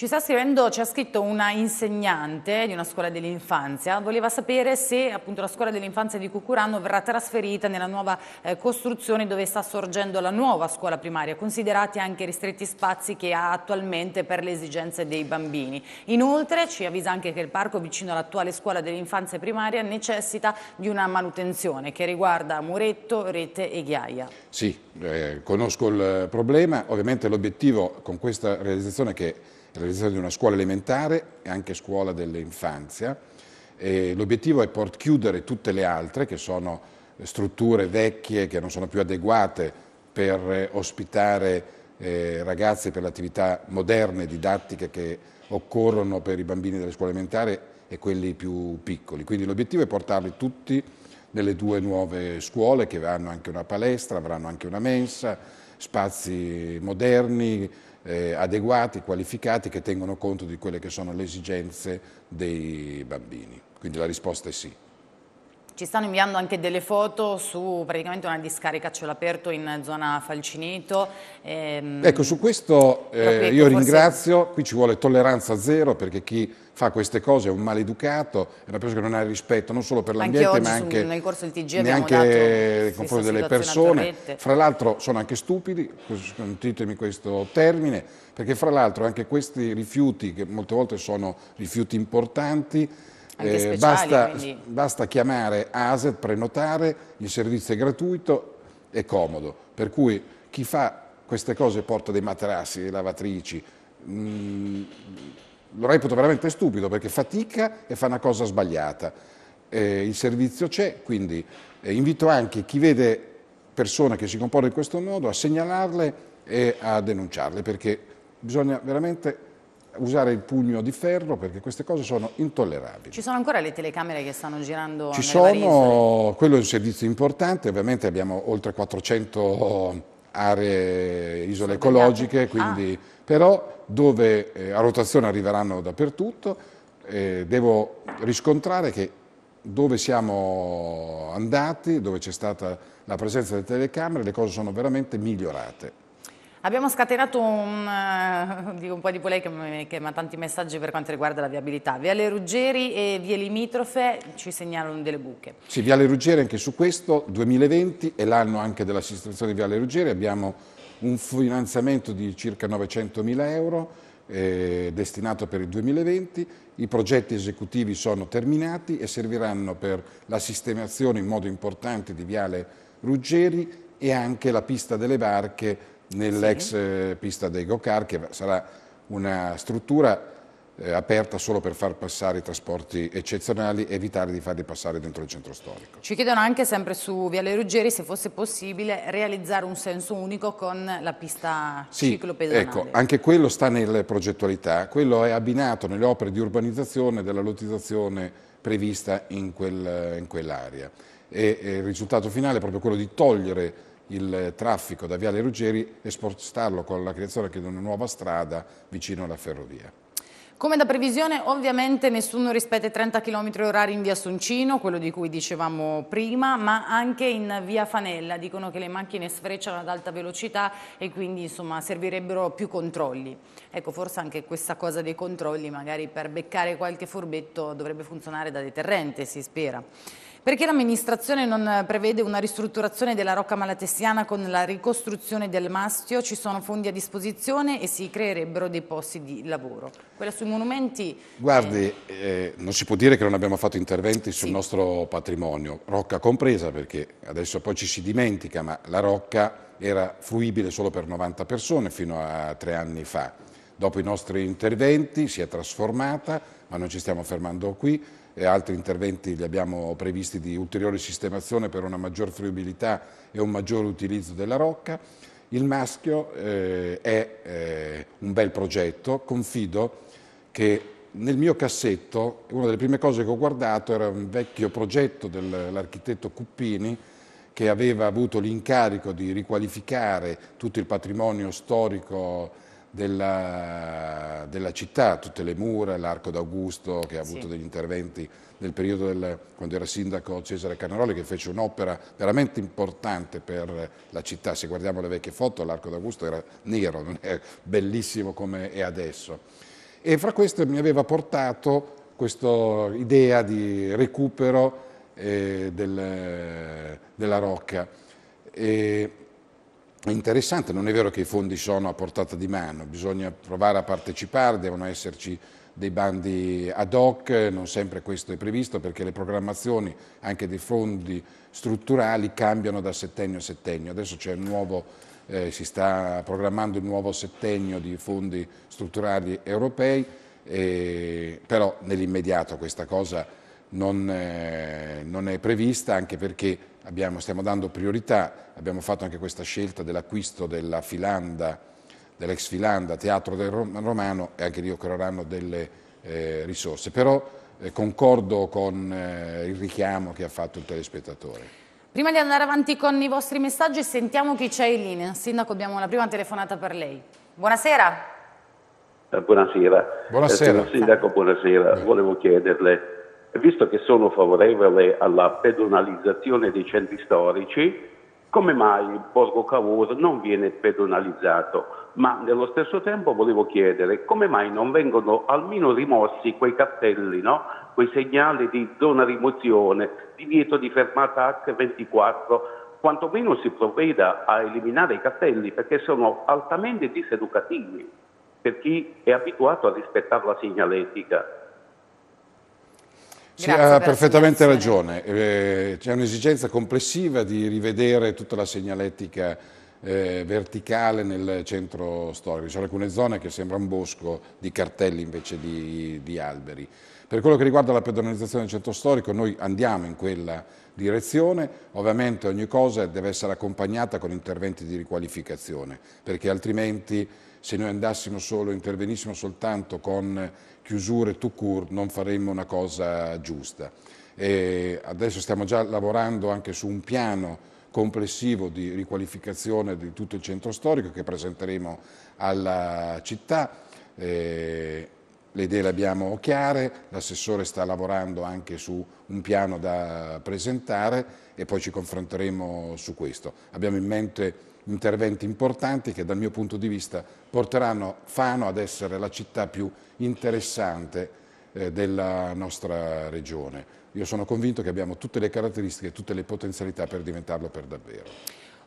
Ci sta scrivendo, ci ha scritto una insegnante di una scuola dell'infanzia, voleva sapere se appunto la scuola dell'infanzia di Cucurano verrà trasferita nella nuova eh, costruzione dove sta sorgendo la nuova scuola primaria, considerati anche i ristretti spazi che ha attualmente per le esigenze dei bambini. Inoltre ci avvisa anche che il parco vicino all'attuale scuola dell'infanzia primaria necessita di una manutenzione che riguarda muretto, rete e ghiaia. Sì, eh, conosco il problema, ovviamente l'obiettivo con questa realizzazione che la realizzazione di una scuola elementare e anche scuola dell'infanzia. L'obiettivo è chiudere tutte le altre che sono strutture vecchie che non sono più adeguate per eh, ospitare eh, ragazzi per le attività moderne, didattiche che occorrono per i bambini delle scuole elementari e quelli più piccoli. Quindi l'obiettivo è portarli tutti nelle due nuove scuole che avranno anche una palestra, avranno anche una mensa, spazi moderni, eh, adeguati, qualificati, che tengono conto di quelle che sono le esigenze dei bambini. Quindi la risposta è sì. Ci stanno inviando anche delle foto su praticamente una discarica a cielo aperto in zona Falcinito. Ehm, ecco, su questo eh, io ringrazio, forse... qui ci vuole tolleranza zero perché chi fa queste cose è un maleducato, è una persona che non ha rispetto non solo per l'ambiente ma anche nel corso del TG neanche nei confronti delle persone. Fra l'altro sono anche stupidi, consentitemi questo termine, perché fra l'altro anche questi rifiuti, che molte volte sono rifiuti importanti, anche eh, speciali, basta, quindi... basta chiamare ASET, prenotare, il servizio è gratuito e comodo. Per cui chi fa queste cose porta dei materassi, delle lavatrici, mh, mm, lo reputo veramente stupido perché fatica e fa una cosa sbagliata. Eh, il servizio c'è, quindi eh, invito anche chi vede persone che si comportano in questo modo a segnalarle e a denunciarle perché bisogna veramente usare il pugno di ferro perché queste cose sono intollerabili. Ci sono ancora le telecamere che stanno girando? Ci sono, quello è un servizio importante, ovviamente abbiamo oltre 400 aree isole ecologiche, quindi, ah. però dove eh, a rotazione arriveranno dappertutto, eh, devo riscontrare che dove siamo andati, dove c'è stata la presenza delle telecamere, le cose sono veramente migliorate. Abbiamo scatenato un, eh, dico un po' di polemiche, che ma tanti messaggi per quanto riguarda la viabilità. Viale Ruggeri e vie limitrofe ci segnalano delle buche. Sì, Viale Ruggeri anche su questo, 2020 è l'anno anche dell'assistenzione di Viale Ruggeri, abbiamo un finanziamento di circa 900 mila euro eh, destinato per il 2020, i progetti esecutivi sono terminati e serviranno per la sistemazione in modo importante di Viale Ruggeri e anche la pista delle barche nell'ex sì. Eh, pista dei Gocar, che sarà una struttura eh, aperta solo per far passare i trasporti eccezionali e evitare di farli passare dentro il centro storico. Ci chiedono anche sempre su Viale Ruggeri se fosse possibile realizzare un senso unico con la pista sì, ciclopedonale. Ecco, anche quello sta nelle progettualità, quello è abbinato nelle opere di urbanizzazione della lottizzazione prevista in, quel, in quell'area. E, e il risultato finale è proprio quello di togliere il traffico da Viale Ruggeri e spostarlo con la creazione di una nuova strada vicino alla ferrovia. Come da previsione ovviamente nessuno rispetta i 30 km orari in via Soncino, quello di cui dicevamo prima, ma anche in via Fanella, dicono che le macchine sfrecciano ad alta velocità e quindi insomma, servirebbero più controlli. Ecco forse anche questa cosa dei controlli magari per beccare qualche furbetto dovrebbe funzionare da deterrente si spera. Perché l'amministrazione non prevede una ristrutturazione della Rocca Malatestiana con la ricostruzione del mastio? Ci sono fondi a disposizione e si creerebbero dei posti di lavoro. Quella sui monumenti... Guardi, è... Eh, eh, non si può dire che non abbiamo fatto interventi sul sì. nostro patrimonio, Rocca compresa, perché adesso poi ci si dimentica, ma la Rocca era fruibile solo per 90 persone fino a tre anni fa. Dopo i nostri interventi si è trasformata, ma non ci stiamo fermando qui, e altri interventi li abbiamo previsti di ulteriore sistemazione per una maggior fruibilità e un maggior utilizzo della rocca. Il maschio eh, è eh, un bel progetto, confido che nel mio cassetto una delle prime cose che ho guardato era un vecchio progetto dell'architetto Cuppini che aveva avuto l'incarico di riqualificare tutto il patrimonio storico della, della, città, tutte le mura, l'arco d'Augusto che ha avuto sì. degli interventi nel periodo del, quando era sindaco Cesare Canaroli che fece un'opera veramente importante per la città, se guardiamo le vecchie foto l'arco d'Augusto era nero, non è bellissimo come è adesso. E fra queste mi aveva portato questa idea di recupero eh, del, della rocca. E, interessante, non è vero che i fondi sono a portata di mano, bisogna provare a partecipare, devono esserci dei bandi ad hoc, non sempre questo è previsto perché le programmazioni anche dei fondi strutturali cambiano da settennio a settennio, adesso nuovo, eh, si sta programmando il nuovo settennio di fondi strutturali europei, eh, però nell'immediato questa cosa non, eh, non è prevista anche perché abbiamo, stiamo dando priorità, abbiamo fatto anche questa scelta dell'acquisto della Filanda, dell'ex Filanda, Teatro del Romano e anche lì occorreranno delle eh, risorse. Però eh, concordo con eh, il richiamo che ha fatto il telespettatore. Prima di andare avanti con i vostri messaggi sentiamo chi c'è in linea. Sindaco abbiamo la prima telefonata per lei. Buonasera. Eh, buonasera. Buonasera. Eh, Sindaco, buonasera. Beh. Volevo chiederle visto che sono favorevole alla pedonalizzazione dei centri storici, come mai il Borgo Cavour non viene pedonalizzato? Ma nello stesso tempo volevo chiedere come mai non vengono almeno rimossi quei cartelli, no? quei segnali di zona rimozione, di vieto di fermata H24, quantomeno si provveda a eliminare i cartelli perché sono altamente diseducativi per chi è abituato a rispettare la segnaletica. Sì, ha perfettamente ragione. Eh, c'è un'esigenza complessiva di rivedere tutta la segnalettica eh, verticale nel centro storico. Ci sono alcune zone che sembra un bosco di cartelli invece di, di alberi. Per quello che riguarda la pedonalizzazione del centro storico, noi andiamo in quella direzione, ovviamente ogni cosa deve essere accompagnata con interventi di riqualificazione, perché altrimenti se noi andassimo solo, intervenissimo soltanto con chiusure to court non faremmo una cosa giusta. E adesso stiamo già lavorando anche su un piano complessivo di riqualificazione di tutto il centro storico che presenteremo alla città. Eh, le idee le abbiamo chiare, l'assessore sta lavorando anche su un piano da presentare e poi ci confronteremo su questo. Abbiamo in mente interventi importanti che dal mio punto di vista porteranno Fano ad essere la città più interessante eh, della nostra regione. Io sono convinto che abbiamo tutte le caratteristiche e tutte le potenzialità per diventarlo per davvero.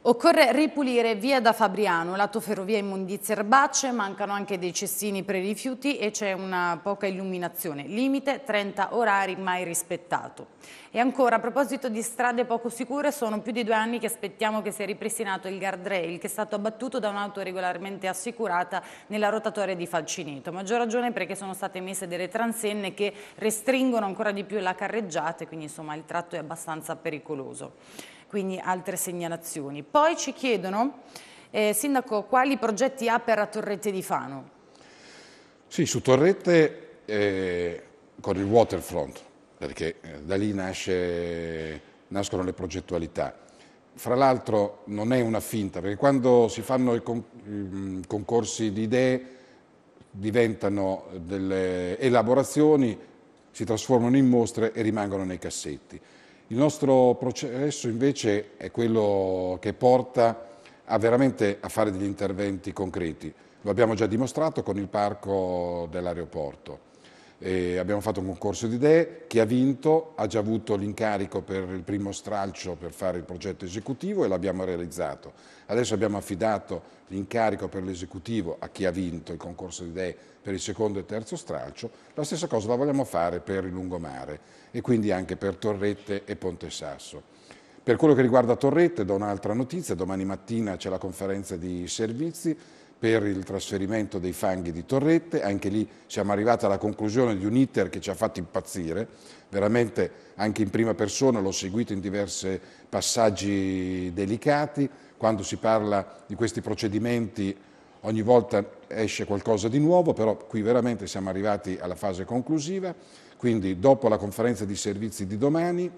Occorre ripulire via da Fabriano, lato ferrovia immondizie erbacce, mancano anche dei cestini per i rifiuti e c'è una poca illuminazione. Limite 30 orari mai rispettato. E ancora a proposito di strade poco sicure, sono più di due anni che aspettiamo che sia ripristinato il guardrail che è stato abbattuto da un'auto regolarmente assicurata nella rotatoria di Falcineto. Maggior ragione perché sono state messe delle transenne che restringono ancora di più la carreggiata e quindi insomma il tratto è abbastanza pericoloso quindi altre segnalazioni. Poi ci chiedono, eh, Sindaco, quali progetti ha per la Torrette di Fano? Sì, su Torrette eh, con il waterfront, perché eh, da lì nasce, nascono le progettualità. Fra l'altro non è una finta, perché quando si fanno i, con, i mm, concorsi di idee diventano delle elaborazioni, si trasformano in mostre e rimangono nei cassetti. Il nostro processo invece è quello che porta a veramente a fare degli interventi concreti. Lo abbiamo già dimostrato con il parco dell'aeroporto. E abbiamo fatto un concorso di idee, chi ha vinto ha già avuto l'incarico per il primo stralcio per fare il progetto esecutivo e l'abbiamo realizzato. Adesso abbiamo affidato l'incarico per l'esecutivo a chi ha vinto il concorso di idee per il secondo e terzo stralcio, la stessa cosa la vogliamo fare per il lungomare e quindi anche per Torrette e Ponte Sasso. Per quello che riguarda Torrette do un'altra notizia, domani mattina c'è la conferenza di servizi per il trasferimento dei fanghi di Torrette, anche lì siamo arrivati alla conclusione di un iter che ci ha fatto impazzire, veramente anche in prima persona l'ho seguito in diversi passaggi delicati, quando si parla di questi procedimenti ogni volta esce qualcosa di nuovo, però qui veramente siamo arrivati alla fase conclusiva, quindi dopo la conferenza di servizi di domani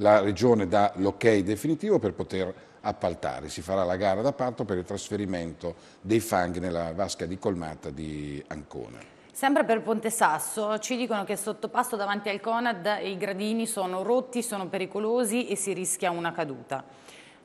la Regione dà l'ok ok definitivo per poter appaltare. Si farà la gara d'appalto per il trasferimento dei fanghi nella vasca di colmata di Ancona. Sempre per Ponte Sasso, ci dicono che sottopasso davanti al Conad i gradini sono rotti, sono pericolosi e si rischia una caduta.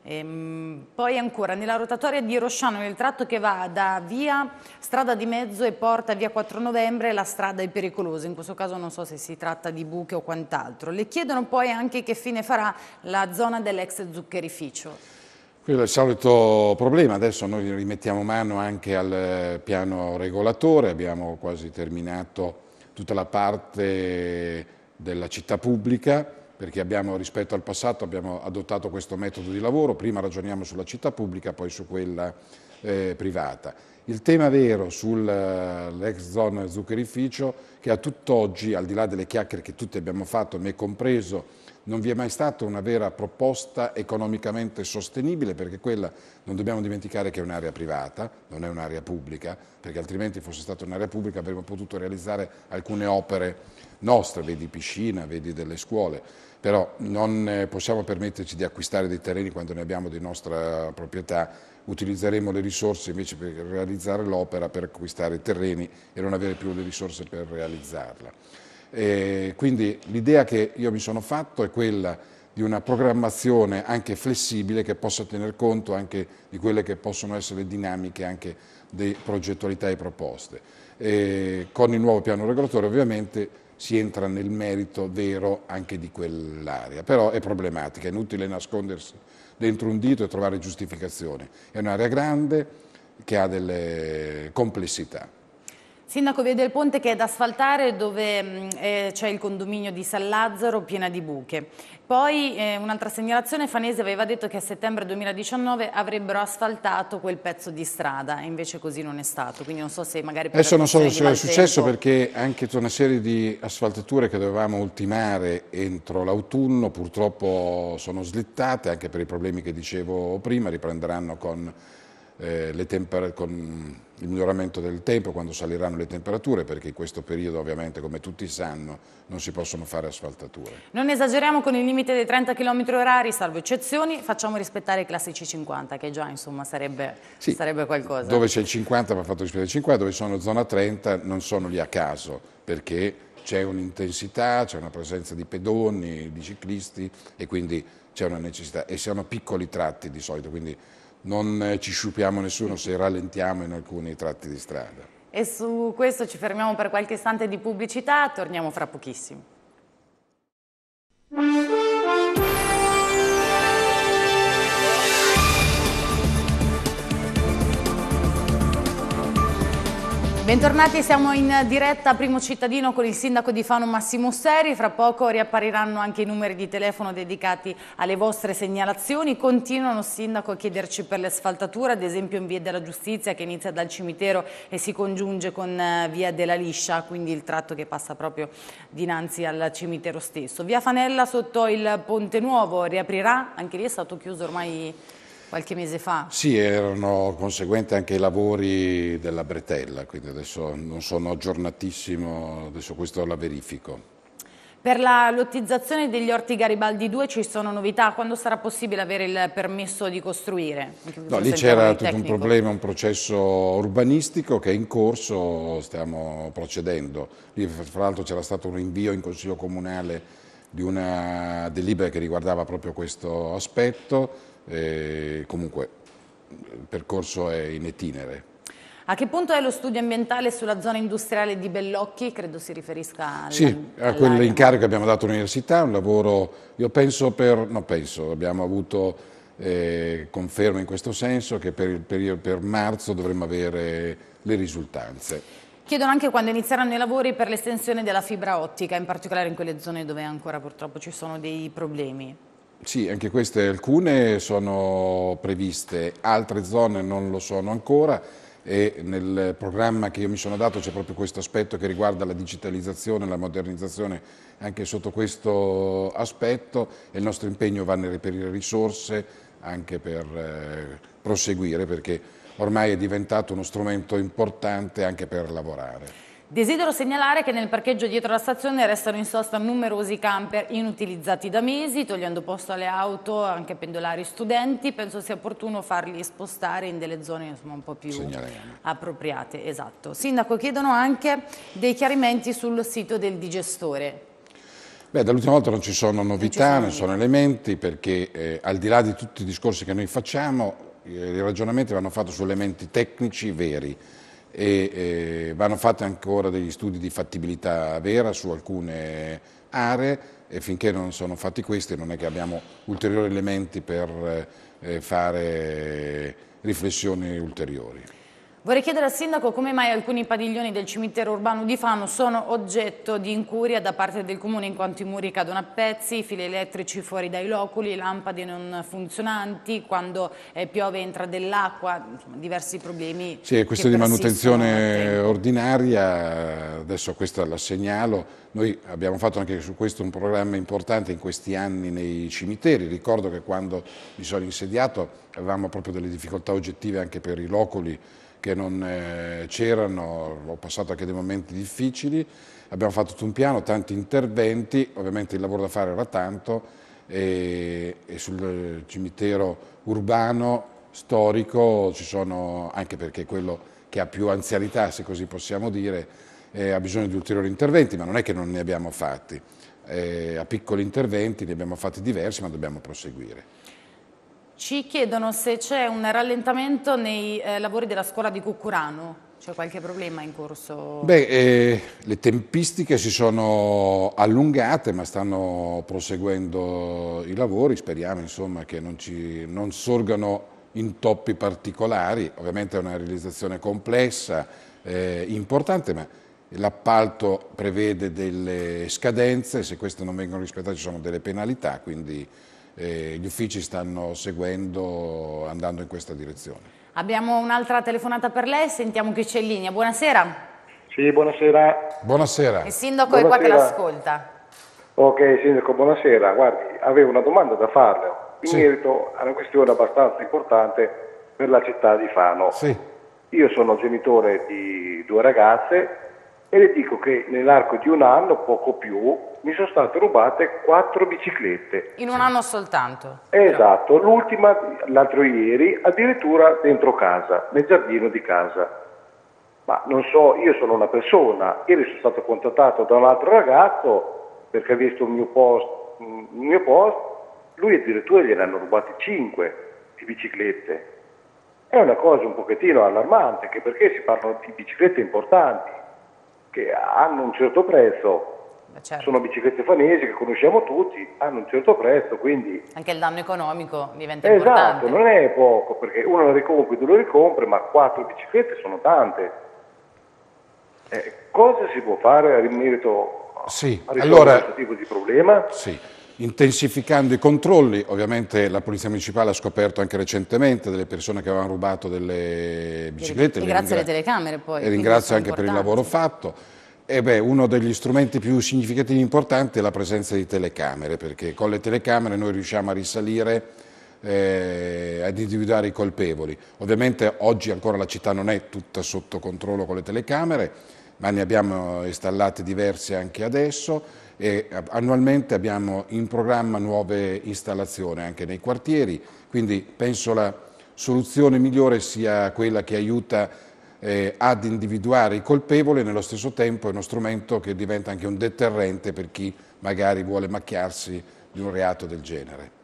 Ehm, poi ancora, nella rotatoria di Rosciano, nel tratto che va da via Strada di Mezzo e porta via 4 novembre, la strada è pericolosa. In questo caso non so se si tratta di buche o quant'altro. Le chiedono poi anche che fine farà la zona dell'ex zuccherificio. Quello è il solito problema, adesso noi rimettiamo mano anche al piano regolatore, abbiamo quasi terminato tutta la parte della città pubblica, perché abbiamo, rispetto al passato abbiamo adottato questo metodo di lavoro, prima ragioniamo sulla città pubblica, poi su quella eh, privata. Il tema vero sull'ex zona zuccherificio che a tutt'oggi, al di là delle chiacchiere che tutti abbiamo fatto, me compreso, non vi è mai stata una vera proposta economicamente sostenibile perché quella non dobbiamo dimenticare che è un'area privata, non è un'area pubblica, perché altrimenti fosse stata un'area pubblica avremmo potuto realizzare alcune opere nostre, vedi piscina, vedi delle scuole, però non eh, possiamo permetterci di acquistare dei terreni quando ne abbiamo di nostra proprietà utilizzeremo le risorse invece per realizzare l'opera, per acquistare terreni e non avere più le risorse per realizzarla. E quindi l'idea che io mi sono fatto è quella di una programmazione anche flessibile che possa tener conto anche di quelle che possono essere dinamiche anche di progettualità e proposte. E con il nuovo piano regolatore ovviamente si entra nel merito vero anche di quell'area, però è problematica, è inutile nascondersi dentro un dito e trovare giustificazioni. È un'area grande che ha delle complessità. Sindaco, vede del ponte che è da asfaltare dove mm, eh, c'è il condominio di San Lazzaro piena di buche. Poi eh, un'altra segnalazione, Fanese aveva detto che a settembre 2019 avrebbero asfaltato quel pezzo di strada, invece così non è stato, quindi non so se magari... Adesso non so se è successo perché anche tutta una serie di asfaltature che dovevamo ultimare entro l'autunno purtroppo sono slittate, anche per i problemi che dicevo prima, riprenderanno con eh, con il miglioramento del tempo, quando saliranno le temperature, perché in questo periodo ovviamente, come tutti sanno, non si possono fare asfaltature. Non esageriamo con il limite dei 30 km orari, salvo eccezioni, facciamo rispettare i classici 50, che già insomma sarebbe, sì, sarebbe qualcosa. Dove c'è il 50 va fatto rispettare il 50, dove sono zona 30 non sono lì a caso, perché c'è un'intensità, c'è una presenza di pedoni, di ciclisti e quindi c'è una necessità. E siano piccoli tratti di solito, quindi non eh, ci sciupiamo nessuno se rallentiamo in alcuni tratti di strada. E su questo ci fermiamo per qualche istante di pubblicità, torniamo fra pochissimo. Bentornati, siamo in diretta a Primo Cittadino con il sindaco di Fano Massimo Seri. Fra poco riappariranno anche i numeri di telefono dedicati alle vostre segnalazioni. Continuano, sindaco, a chiederci per le sfaltature, ad esempio in via della Giustizia che inizia dal cimitero e si congiunge con eh, via della Liscia, quindi il tratto che passa proprio dinanzi al cimitero stesso. Via Fanella sotto il Ponte Nuovo riaprirà? Anche lì è stato chiuso ormai Qualche mese fa? Sì, erano conseguenti anche i lavori della Bretella, quindi adesso non sono aggiornatissimo, adesso questo la verifico. Per la lottizzazione degli orti Garibaldi 2 ci sono novità, quando sarà possibile avere il permesso di costruire? No, lì c'era tutto un problema, un processo urbanistico che è in corso, stiamo procedendo. Lì fra l'altro c'era stato un invio in Consiglio Comunale di una delibera che riguardava proprio questo aspetto e eh, comunque il percorso è in itinere. A che punto è lo studio ambientale sulla zona industriale di Bellocchi? Credo si riferisca al, sì, a quell'incarico che abbiamo dato all'università, un lavoro, io penso per, no penso, abbiamo avuto eh, conferma in questo senso che per, periodo, per marzo dovremmo avere le risultanze. Chiedono anche quando inizieranno i lavori per l'estensione della fibra ottica, in particolare in quelle zone dove ancora purtroppo ci sono dei problemi. Sì, anche queste alcune sono previste, altre zone non lo sono ancora e nel programma che io mi sono dato c'è proprio questo aspetto che riguarda la digitalizzazione, la modernizzazione anche sotto questo aspetto e il nostro impegno va nel reperire risorse anche per eh, proseguire perché ormai è diventato uno strumento importante anche per lavorare. Desidero segnalare che nel parcheggio dietro la stazione restano in sosta numerosi camper inutilizzati da mesi, togliendo posto alle auto, anche pendolari studenti. Penso sia opportuno farli spostare in delle zone insomma, un po' più Segnaliamo. appropriate. Esatto. Sindaco, chiedono anche dei chiarimenti sul sito del digestore. Beh, dall'ultima volta non ci sono novità, non, ci sono, non sono, elementi, perché eh, al di là di tutti i discorsi che noi facciamo, eh, i ragionamenti vanno fatti su elementi tecnici veri e eh, vanno fatti ancora degli studi di fattibilità vera su alcune aree e finché non sono fatti questi non è che abbiamo ulteriori elementi per eh, fare riflessioni ulteriori. Vorrei chiedere al Sindaco come mai alcuni padiglioni del cimitero urbano di Fano sono oggetto di incuria da parte del Comune in quanto i muri cadono a pezzi, i fili elettrici fuori dai loculi, lampade non funzionanti, quando eh, piove entra dell'acqua, diversi problemi. Sì, è questione di manutenzione ordinaria, adesso questa la segnalo. Noi abbiamo fatto anche su questo un programma importante in questi anni nei cimiteri. Ricordo che quando mi sono insediato avevamo proprio delle difficoltà oggettive anche per i loculi che non eh, c'erano, ho passato anche dei momenti difficili, abbiamo fatto tutto un piano, tanti interventi, ovviamente il lavoro da fare era tanto e, e sul cimitero urbano storico ci sono, anche perché quello che ha più anzianità, se così possiamo dire, eh, ha bisogno di ulteriori interventi, ma non è che non ne abbiamo fatti. Eh, a piccoli interventi ne abbiamo fatti diversi, ma dobbiamo proseguire. Ci chiedono se c'è un rallentamento nei eh, lavori della scuola di Cuccurano. C'è qualche problema in corso? Beh, eh, le tempistiche si sono allungate ma stanno proseguendo i lavori, speriamo insomma, che non, ci, non sorgano intoppi particolari, ovviamente è una realizzazione complessa, eh, importante, ma l'appalto prevede delle scadenze, se queste non vengono rispettate ci sono delle penalità, quindi eh, gli uffici stanno seguendo, andando in questa direzione. Abbiamo un'altra telefonata per lei, sentiamo chi Chicellini. Buonasera. Sì, buonasera. Buonasera. Il sindaco buonasera. è qua che l'ascolta. Ok, sindaco, buonasera. Guardi, avevo una domanda da farle in sì. merito a una questione abbastanza importante per la città di Fano. Sì. Io sono genitore di due ragazze e le dico che nell'arco di un anno, poco più, mi sono state rubate quattro biciclette. In un anno soltanto? Esatto, però. l'ultima l'altro ieri, addirittura dentro casa, nel giardino di casa. Ma non so, io sono una persona, ieri sono stato contattato da un altro ragazzo perché ha visto il mio post, un mio post lui addirittura gliene hanno rubate cinque di biciclette. È una cosa un pochettino allarmante, perché si parlano di biciclette importanti che hanno un certo prezzo, Certo. sono biciclette fanesi che conosciamo tutti, hanno un certo prezzo, quindi... Anche il danno economico diventa esatto, importante. Esatto, non è poco, perché uno la ricompra, due lo ricompra, ma quattro biciclette sono tante. Eh, cosa si può fare a merito sì. a allora, questo tipo di problema? Sì intensificando i controlli, ovviamente la Polizia Municipale ha scoperto anche recentemente delle persone che avevano rubato delle biciclette. E grazie alle telecamere poi. E ringrazio anche importanti. per il lavoro fatto. E beh, uno degli strumenti più significativi e importanti è la presenza di telecamere, perché con le telecamere noi riusciamo a risalire, eh, ad individuare i colpevoli. Ovviamente oggi ancora la città non è tutta sotto controllo con le telecamere, ma ne abbiamo installate diverse anche adesso e annualmente abbiamo in programma nuove installazioni anche nei quartieri, quindi penso la soluzione migliore sia quella che aiuta eh, ad individuare i colpevoli e nello stesso tempo è uno strumento che diventa anche un deterrente per chi magari vuole macchiarsi di un reato del genere.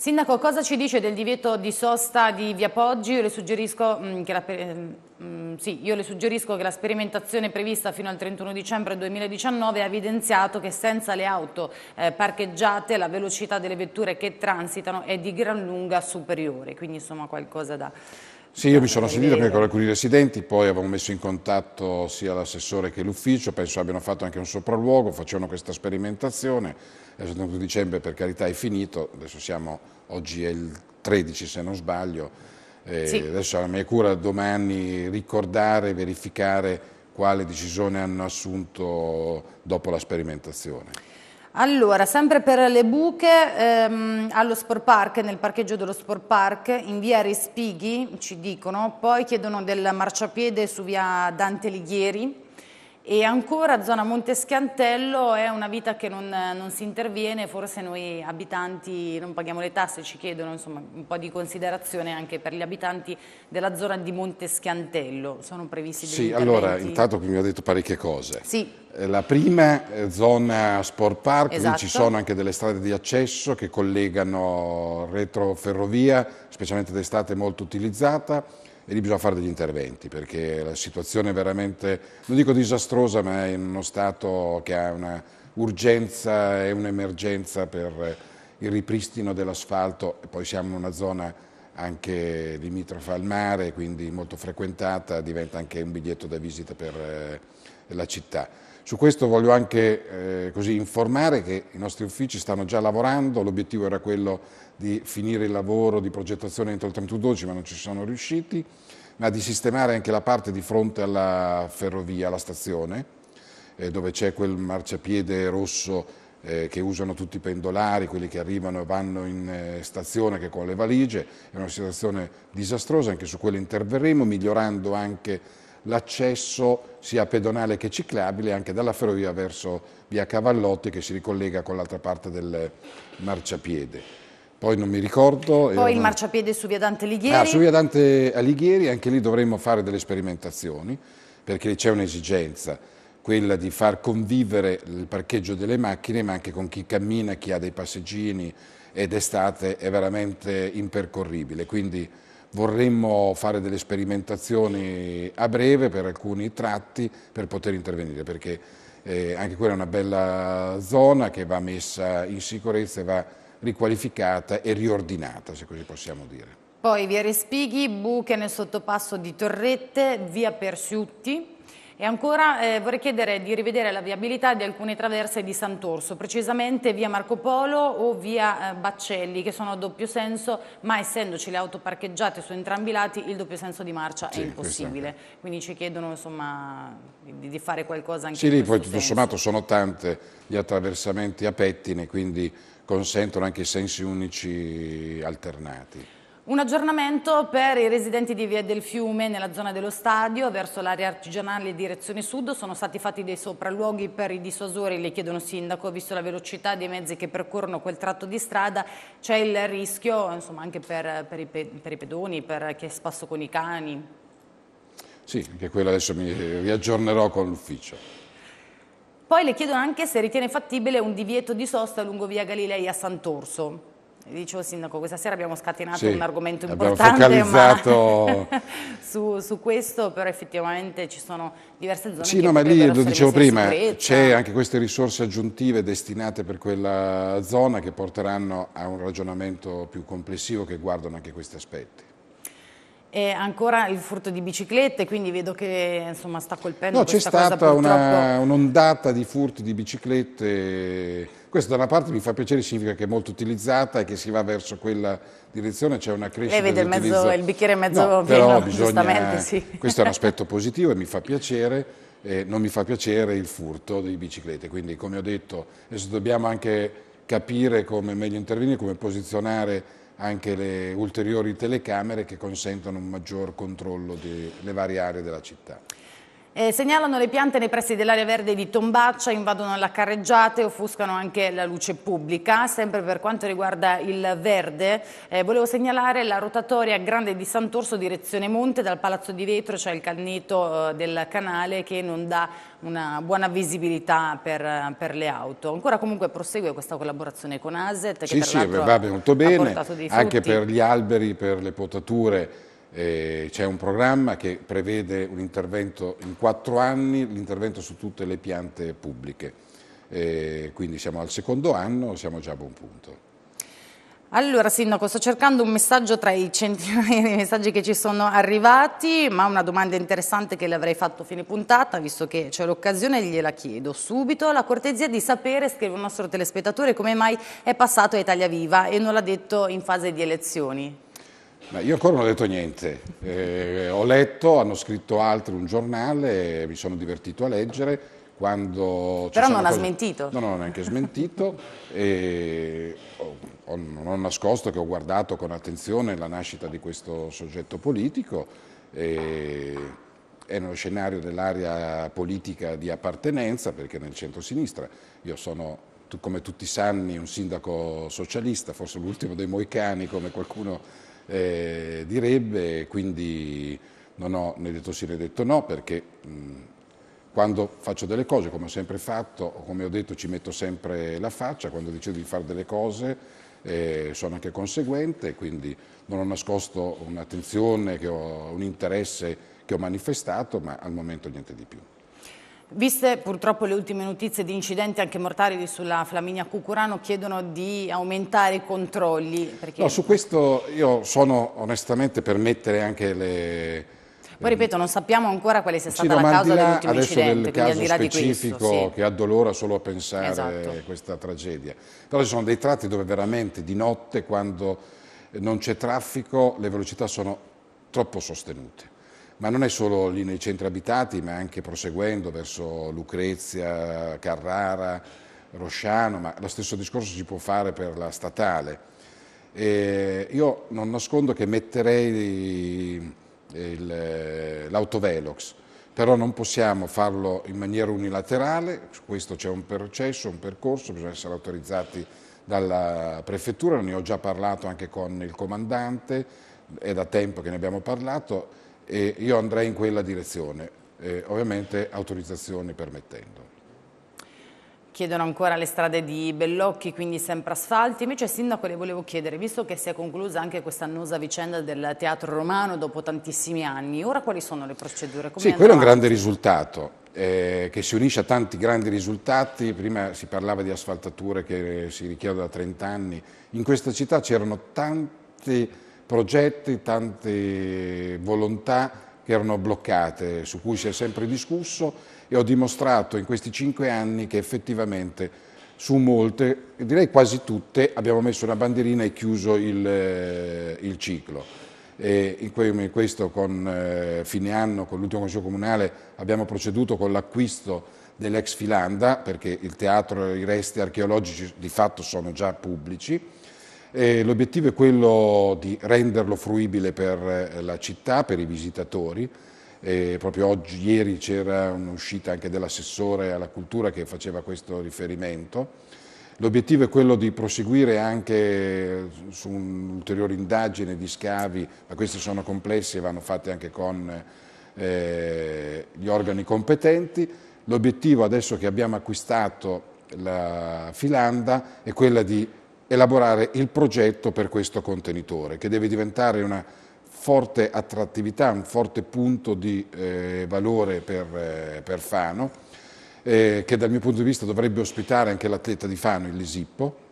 Sindaco, cosa ci dice del divieto di sosta di Via Poggi? Io le suggerisco, mm, che la, mm, mm, sì, io le suggerisco che la sperimentazione prevista fino al 31 dicembre 2019 ha evidenziato che senza le auto eh, parcheggiate la velocità delle vetture che transitano è di gran lunga superiore, quindi insomma qualcosa da sì, io mi sono sedito anche con alcuni residenti, poi avevo messo in contatto sia l'assessore che l'ufficio, penso abbiano fatto anche un sopralluogo, facevano questa sperimentazione, il 31 dicembre per carità è finito, adesso siamo, oggi è il 13 se non sbaglio, sì. adesso la mia cura domani ricordare, verificare quale decisione hanno assunto dopo la sperimentazione. Allora, sempre per le buche, ehm, allo Sport Park, nel parcheggio dello Sport Park, in via Respighi, ci dicono, poi chiedono del marciapiede su via Dante Lighieri, e ancora zona Monte Schiantello è una vita che non, non, si interviene, forse noi abitanti non paghiamo le tasse, ci chiedono insomma, un po' di considerazione anche per gli abitanti della zona di Monte Schiantello. Sono previsti degli Sì, interventi. allora intanto mi ha detto parecchie cose. Sì. Eh, la prima eh, zona Sport Park, esatto. lì ci sono anche delle strade di accesso che collegano retroferrovia, specialmente d'estate molto utilizzata e lì bisogna fare degli interventi perché la situazione è veramente, non dico disastrosa, ma è in uno stato che ha un'urgenza e un'emergenza per il ripristino dell'asfalto e poi siamo in una zona anche limitrofa al mare, quindi molto frequentata, diventa anche un biglietto da visita per eh, la città. Su questo voglio anche eh, così informare che i nostri uffici stanno già lavorando, l'obiettivo era quello di finire il lavoro di progettazione entro il 31-12 ma non ci sono riusciti, ma di sistemare anche la parte di fronte alla ferrovia, alla stazione, eh, dove c'è quel marciapiede rosso eh, che usano tutti i pendolari, quelli che arrivano e vanno in eh, stazione che con le valigie, è una situazione disastrosa, anche su quello interverremo, migliorando anche l'accesso sia pedonale che ciclabile anche dalla ferrovia verso via Cavallotti che si ricollega con l'altra parte del marciapiede. Poi non mi ricordo. Poi il marciapiede su via Dante Alighieri. Ah, su via Dante Alighieri anche lì dovremmo fare delle sperimentazioni perché c'è un'esigenza, quella di far convivere il parcheggio delle macchine ma anche con chi cammina, chi ha dei passeggini ed estate è veramente impercorribile. Quindi vorremmo fare delle sperimentazioni a breve per alcuni tratti per poter intervenire perché eh, anche quella è una bella zona che va messa in sicurezza e va riqualificata e riordinata se così possiamo dire. Poi via Respighi, buche nel sottopasso di Torrette, via Persiutti, e ancora eh, vorrei chiedere di rivedere la viabilità di alcune traverse di Sant'Orso, precisamente via Marco Polo o via eh, Baccelli, che sono a doppio senso, ma essendoci le auto parcheggiate su entrambi i lati, il doppio senso di marcia sì, è impossibile. È. Quindi ci chiedono insomma, di, di, fare qualcosa anche sì, lì, poi tutto senso. sommato sono tante gli attraversamenti a pettine, quindi consentono anche i sensi unici alternati. Un aggiornamento per i residenti di Via del Fiume nella zona dello stadio, verso l'area artigianale direzione sud, sono stati fatti dei sopralluoghi per i dissuasori, le chiedono sindaco, visto la velocità dei mezzi che percorrono quel tratto di strada, c'è il rischio insomma, anche per, per, i, per, i, pedoni, per chi è spasso con i cani. Sì, anche quello adesso mi riaggiornerò con l'ufficio. Poi le chiedono anche se ritiene fattibile un divieto di sosta lungo via Galilei a Sant'Orso. Dicevo Sindaco, questa sera abbiamo scatenato sì, un argomento importante su, su, questo, però effettivamente ci sono diverse zone sì, no, ma lì, lo dicevo prima, c'è anche queste risorse aggiuntive destinate per quella zona che porteranno a un ragionamento più complessivo che guardano anche questi aspetti. E ancora il furto di biciclette, quindi vedo che insomma, sta colpendo no, c'è stata un'ondata purtroppo... un di furti di biciclette questo da una parte mi fa piacere, significa che è molto utilizzata e che si va verso quella direzione, c'è una crescita. Lei vede il, mezzo, il bicchiere mezzo no, pieno, bisogna, sì. Questo è un aspetto positivo e mi fa piacere. Eh, non mi fa piacere il furto di biciclette, quindi come ho detto, adesso dobbiamo anche capire come meglio intervenire, come posizionare anche le ulteriori telecamere che consentono un maggior controllo delle varie aree della città. Eh, segnalano le piante nei pressi dell'area verde di Tombaccia, invadono la carreggiata e offuscano anche la luce pubblica. Sempre per quanto riguarda il verde, eh, volevo segnalare la rotatoria grande di Sant'Orso direzione Monte, dal Palazzo di Vetro, cioè il calnito eh, del canale che non dà una buona visibilità per, eh, per, le auto. Ancora comunque prosegue questa collaborazione con ASET che sì, sì, va molto bene, anche per gli alberi, per le potature eh, c'è un programma che prevede un intervento in quattro anni, l'intervento su tutte le piante pubbliche. Eh, quindi siamo al secondo anno, siamo già a buon punto. Allora Sindaco, sto cercando un messaggio tra i centinaia di messaggi che ci sono arrivati, ma una domanda interessante che le avrei fatto fine puntata, visto che c'è l'occasione, gliela chiedo subito. La cortesia di sapere, scrive un nostro telespettatore, come mai è passato a Italia Viva e non l'ha detto in fase di elezioni. Ma io ancora non ho detto niente, eh, ho letto, hanno scritto altri un giornale, mi sono divertito a leggere. Quando Però non ha smentito. No, non ho neanche smentito. e ho, ho, non ho nascosto che ho guardato con attenzione la nascita di questo soggetto politico. E è nello scenario dell'area politica di appartenenza, perché nel centro-sinistra io sono, come tutti sanno, un sindaco socialista, forse l'ultimo dei moicani, come qualcuno eh, direbbe, quindi non ho né detto sì né detto no perché mh, quando faccio delle cose, come ho sempre fatto, o come ho detto ci metto sempre la faccia, quando decido di fare delle cose eh, sono anche conseguente, quindi non ho nascosto un'attenzione, un interesse che ho manifestato, ma al momento niente di più. Viste purtroppo le ultime notizie di incidenti anche mortali sulla Flaminia Cucurano chiedono di aumentare i controlli. Perché... No, su questo io sono onestamente per mettere anche le... Eh, Poi ripeto, non sappiamo ancora quale sia stata sì, no, la causa dell'ultimo incidente. Del caso al di specifico questo, sì. che addolora solo a pensare esatto. a questa tragedia. Però ci sono dei tratti dove veramente di notte, quando non c'è traffico, le velocità sono troppo sostenute ma non è solo lì nei centri abitati, ma anche proseguendo verso Lucrezia, Carrara, Rosciano, ma lo stesso discorso si può fare per la statale. E io non nascondo che metterei eh, eh, l'autovelox, però non possiamo farlo in maniera unilaterale, su questo c'è un processo, un percorso, bisogna essere autorizzati dalla prefettura, ne ho già parlato anche con il comandante, è da tempo che ne abbiamo parlato e io andrei in quella direzione, eh, ovviamente autorizzazioni permettendo. Chiedono ancora le strade di Bellocchi, quindi sempre asfalti. Invece, Sindaco, le volevo chiedere, visto che si è conclusa anche questa annosa vicenda del teatro romano dopo tantissimi anni, ora quali sono le procedure? Come sì, quello è un grande risultato. Eh, che si unisce a tanti grandi risultati, prima si parlava di asfaltature che si richiedono da 30 anni, in questa città c'erano tanti progetti, tante volontà che erano bloccate, su cui si è sempre discusso e ho dimostrato in questi cinque anni che effettivamente su molte, direi quasi tutte, abbiamo messo una bandierina e chiuso il, eh, il ciclo. E in questo con eh, fine anno, con l'ultimo Consiglio Comunale, abbiamo proceduto con l'acquisto dell'ex Filanda, perché il teatro e i resti archeologici di fatto sono già pubblici, eh, l'obiettivo è quello di renderlo fruibile per eh, la città, per i visitatori. Eh, proprio oggi, ieri c'era un'uscita anche dell'assessore alla cultura che faceva questo riferimento. L'obiettivo è quello di proseguire anche su un'ulteriore indagine di scavi, ma questi sono complessi e vanno fatti anche con eh, gli organi competenti. L'obiettivo adesso che abbiamo acquistato la Filanda è quella di elaborare il progetto per questo contenitore, che deve diventare una forte attrattività, un forte punto di eh, valore per, eh, per Fano, eh, che dal mio punto di vista dovrebbe ospitare anche l'atleta di Fano, il Lisippo,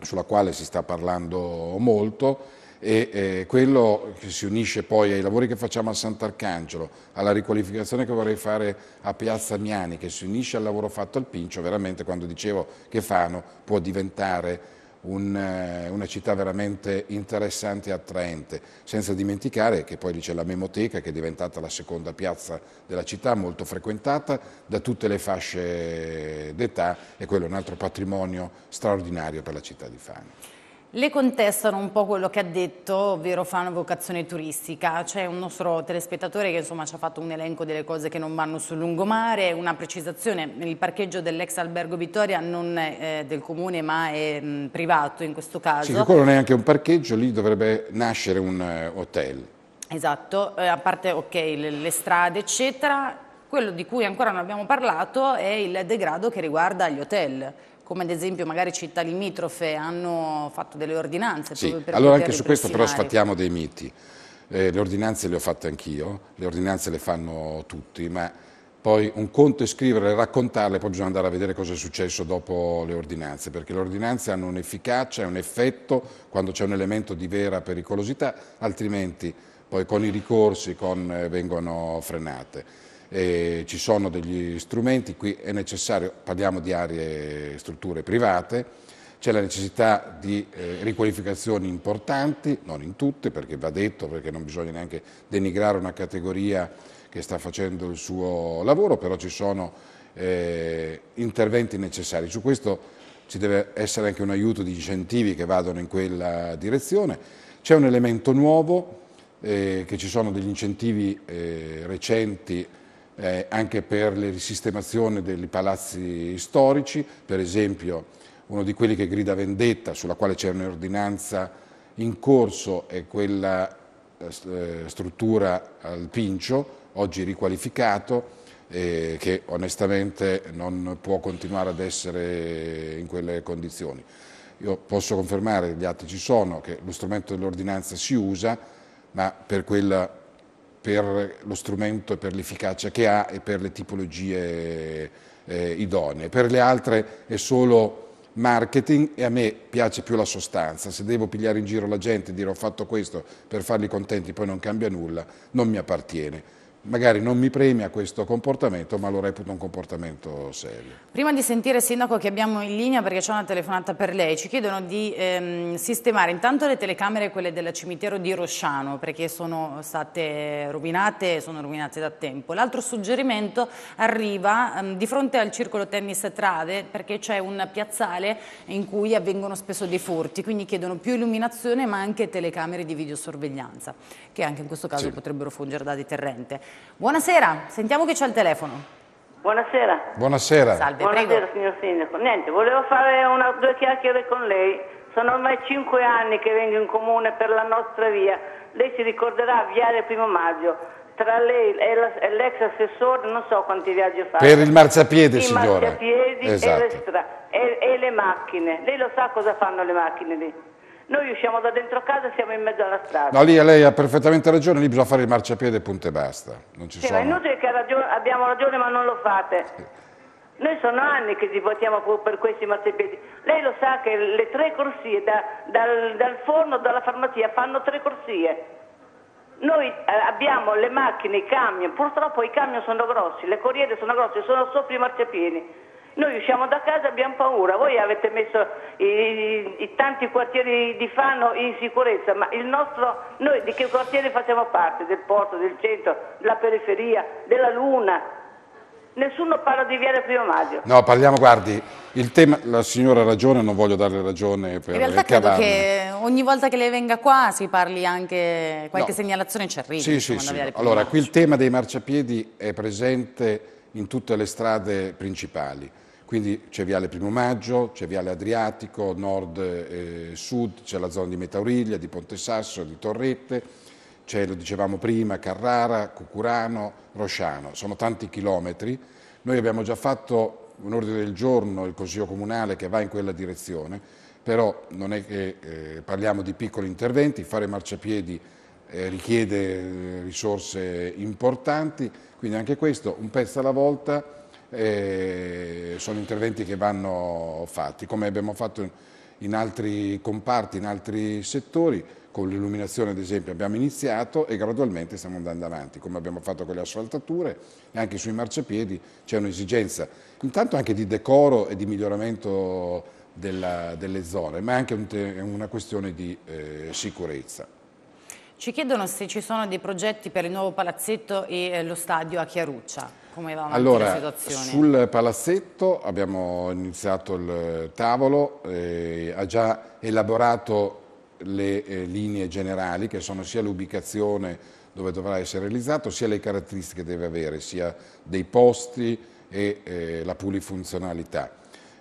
sulla quale si sta parlando molto, e eh, quello che si unisce poi ai lavori che facciamo a Sant'Arcangelo, alla riqualificazione che vorrei fare a Piazza Miani, che si unisce al lavoro fatto al Pincio, veramente quando dicevo che Fano può diventare un, eh, una città veramente interessante e attraente, senza dimenticare che poi lì c'è la Memoteca che è diventata la seconda piazza della città, molto frequentata da tutte le fasce d'età e quello è un altro patrimonio straordinario per la città di Fano. Le contestano un po' quello che ha detto, ovvero fa una vocazione turistica. C'è un nostro telespettatore che insomma, ci ha fatto un elenco delle cose che non vanno sul lungomare, una precisazione, il parcheggio dell'ex albergo Vittoria non è eh, del comune ma è mm, privato in questo caso. Sì, quello non è anche un parcheggio, lì dovrebbe nascere un eh, hotel. Esatto, eh, a parte okay, le, le strade eccetera, quello di cui ancora non abbiamo parlato è il degrado che riguarda gli hotel come ad esempio magari città limitrofe hanno fatto delle ordinanze. Sì, allora anche su questo però sfattiamo dei miti. Eh, le ordinanze le ho fatte anch'io, le ordinanze le fanno tutti, ma poi un conto è scriverle, raccontarle, poi bisogna andare a vedere cosa è successo dopo le ordinanze, perché le ordinanze hanno un'efficacia, e un effetto quando c'è un elemento di vera pericolosità, altrimenti poi con i ricorsi con, eh, vengono frenate eh, ci sono degli strumenti, qui è necessario, parliamo di aree strutture private, c'è la necessità di eh, riqualificazioni importanti, non in tutte perché va detto, perché non bisogna neanche denigrare una categoria che sta facendo il suo lavoro, però ci sono eh, interventi necessari. Su questo ci deve essere anche un aiuto di incentivi che vadano in quella direzione. C'è un elemento nuovo, eh, che ci sono degli incentivi eh, recenti eh, anche per la risistemazione dei palazzi storici, per esempio uno di quelli che grida vendetta, sulla quale c'è un'ordinanza in corso, è quella eh, eh, struttura al Pincio, oggi riqualificato, eh, che onestamente non può continuare ad essere in quelle condizioni. Io posso confermare, gli atti ci sono, che lo strumento dell'ordinanza si usa, ma per quella per lo strumento e per l'efficacia che ha e per le tipologie eh, idonee. Per le altre è solo marketing e a me piace più la sostanza. Se devo pigliare in giro la gente e dire ho fatto questo per farli contenti, poi non cambia nulla, non mi appartiene magari non mi premia questo comportamento ma lo reputo un comportamento serio. Prima di sentire il sindaco che abbiamo in linea perché c'è una telefonata per lei, ci chiedono di ehm, sistemare intanto le telecamere quelle del cimitero di Rosciano perché sono state rovinate, sono rovinate da tempo. L'altro suggerimento arriva ehm, di fronte al circolo tennis Trave perché c'è un piazzale in cui avvengono spesso dei furti, quindi chiedono più illuminazione ma anche telecamere di videosorveglianza che anche in questo caso sì. potrebbero fungere da deterrente. Buonasera, sentiamo che c'è il telefono. Buonasera. Buonasera. Salve, Buonasera prego. signor Sindaco. Niente, volevo fare una, due chiacchiere con lei. Sono ormai cinque anni che vengo in comune per la nostra via. Lei si ricorderà Viale Primo Maggio. Tra lei e, l'ex assessore non so quanti viaggi fa. Per il marciapiede, signora. Il esatto. e, e, e le macchine. Lei lo sa cosa fanno le macchine lì? Noi usciamo da dentro casa e siamo in mezzo alla strada. No, lì lei ha perfettamente ragione, lì bisogna fare il marciapiede e punto e basta. Non ci sì, sono... è inutile che ragione, abbiamo ragione ma non lo fate. Sì. Noi sono anni che ci votiamo per questi marciapiedi. Lei lo sa che le tre corsie da, dal, dal forno, dalla farmacia, fanno tre corsie. Noi eh, abbiamo le macchine, i camion, purtroppo i camion sono grossi, le corriere sono grosse, sono sopra i marciapiedi. Noi usciamo da casa e abbiamo paura, voi avete messo i, i, tanti quartieri di Fano in sicurezza, ma il nostro, noi di che quartiere facciamo parte? Del porto, del centro, della periferia, della luna? Nessuno parla di Viale Primo Maggio. No, parliamo, guardi, il tema, la signora ha ragione, non voglio darle ragione per In realtà credo che ogni volta che lei venga qua si parli anche, qualche no. segnalazione ci arriva. Sì, sì, sì. Allora, qui il tema dei marciapiedi è presente in tutte le strade principali. Quindi c'è Viale Primo Maggio, c'è Viale Adriatico, nord e eh, sud, c'è la zona di Metauriglia, di Ponte Sasso, di Torrette, c'è, lo dicevamo prima, Carrara, Cucurano, Rosciano. Sono tanti chilometri. Noi abbiamo già fatto un ordine del giorno, il Consiglio Comunale, che va in quella direzione, però non è che eh, parliamo di piccoli interventi, fare marciapiedi eh, richiede eh, risorse importanti, quindi anche questo un pezzo alla volta sono interventi che vanno fatti, come abbiamo fatto in altri comparti, in altri settori, con l'illuminazione ad esempio abbiamo iniziato e gradualmente stiamo andando avanti, come abbiamo fatto con le asfaltature e anche sui marciapiedi c'è un'esigenza, intanto anche di decoro e di miglioramento della, delle zone, ma è anche un una questione di eh, sicurezza. Ci chiedono se ci sono dei progetti per il nuovo palazzetto e eh, lo stadio a Chiaruccia. Come va allora, sul palazzetto abbiamo iniziato il tavolo, eh, ha già elaborato le eh, linee generali che sono sia l'ubicazione dove dovrà essere realizzato, sia le caratteristiche che deve avere, sia dei posti e eh, la polifunzionalità.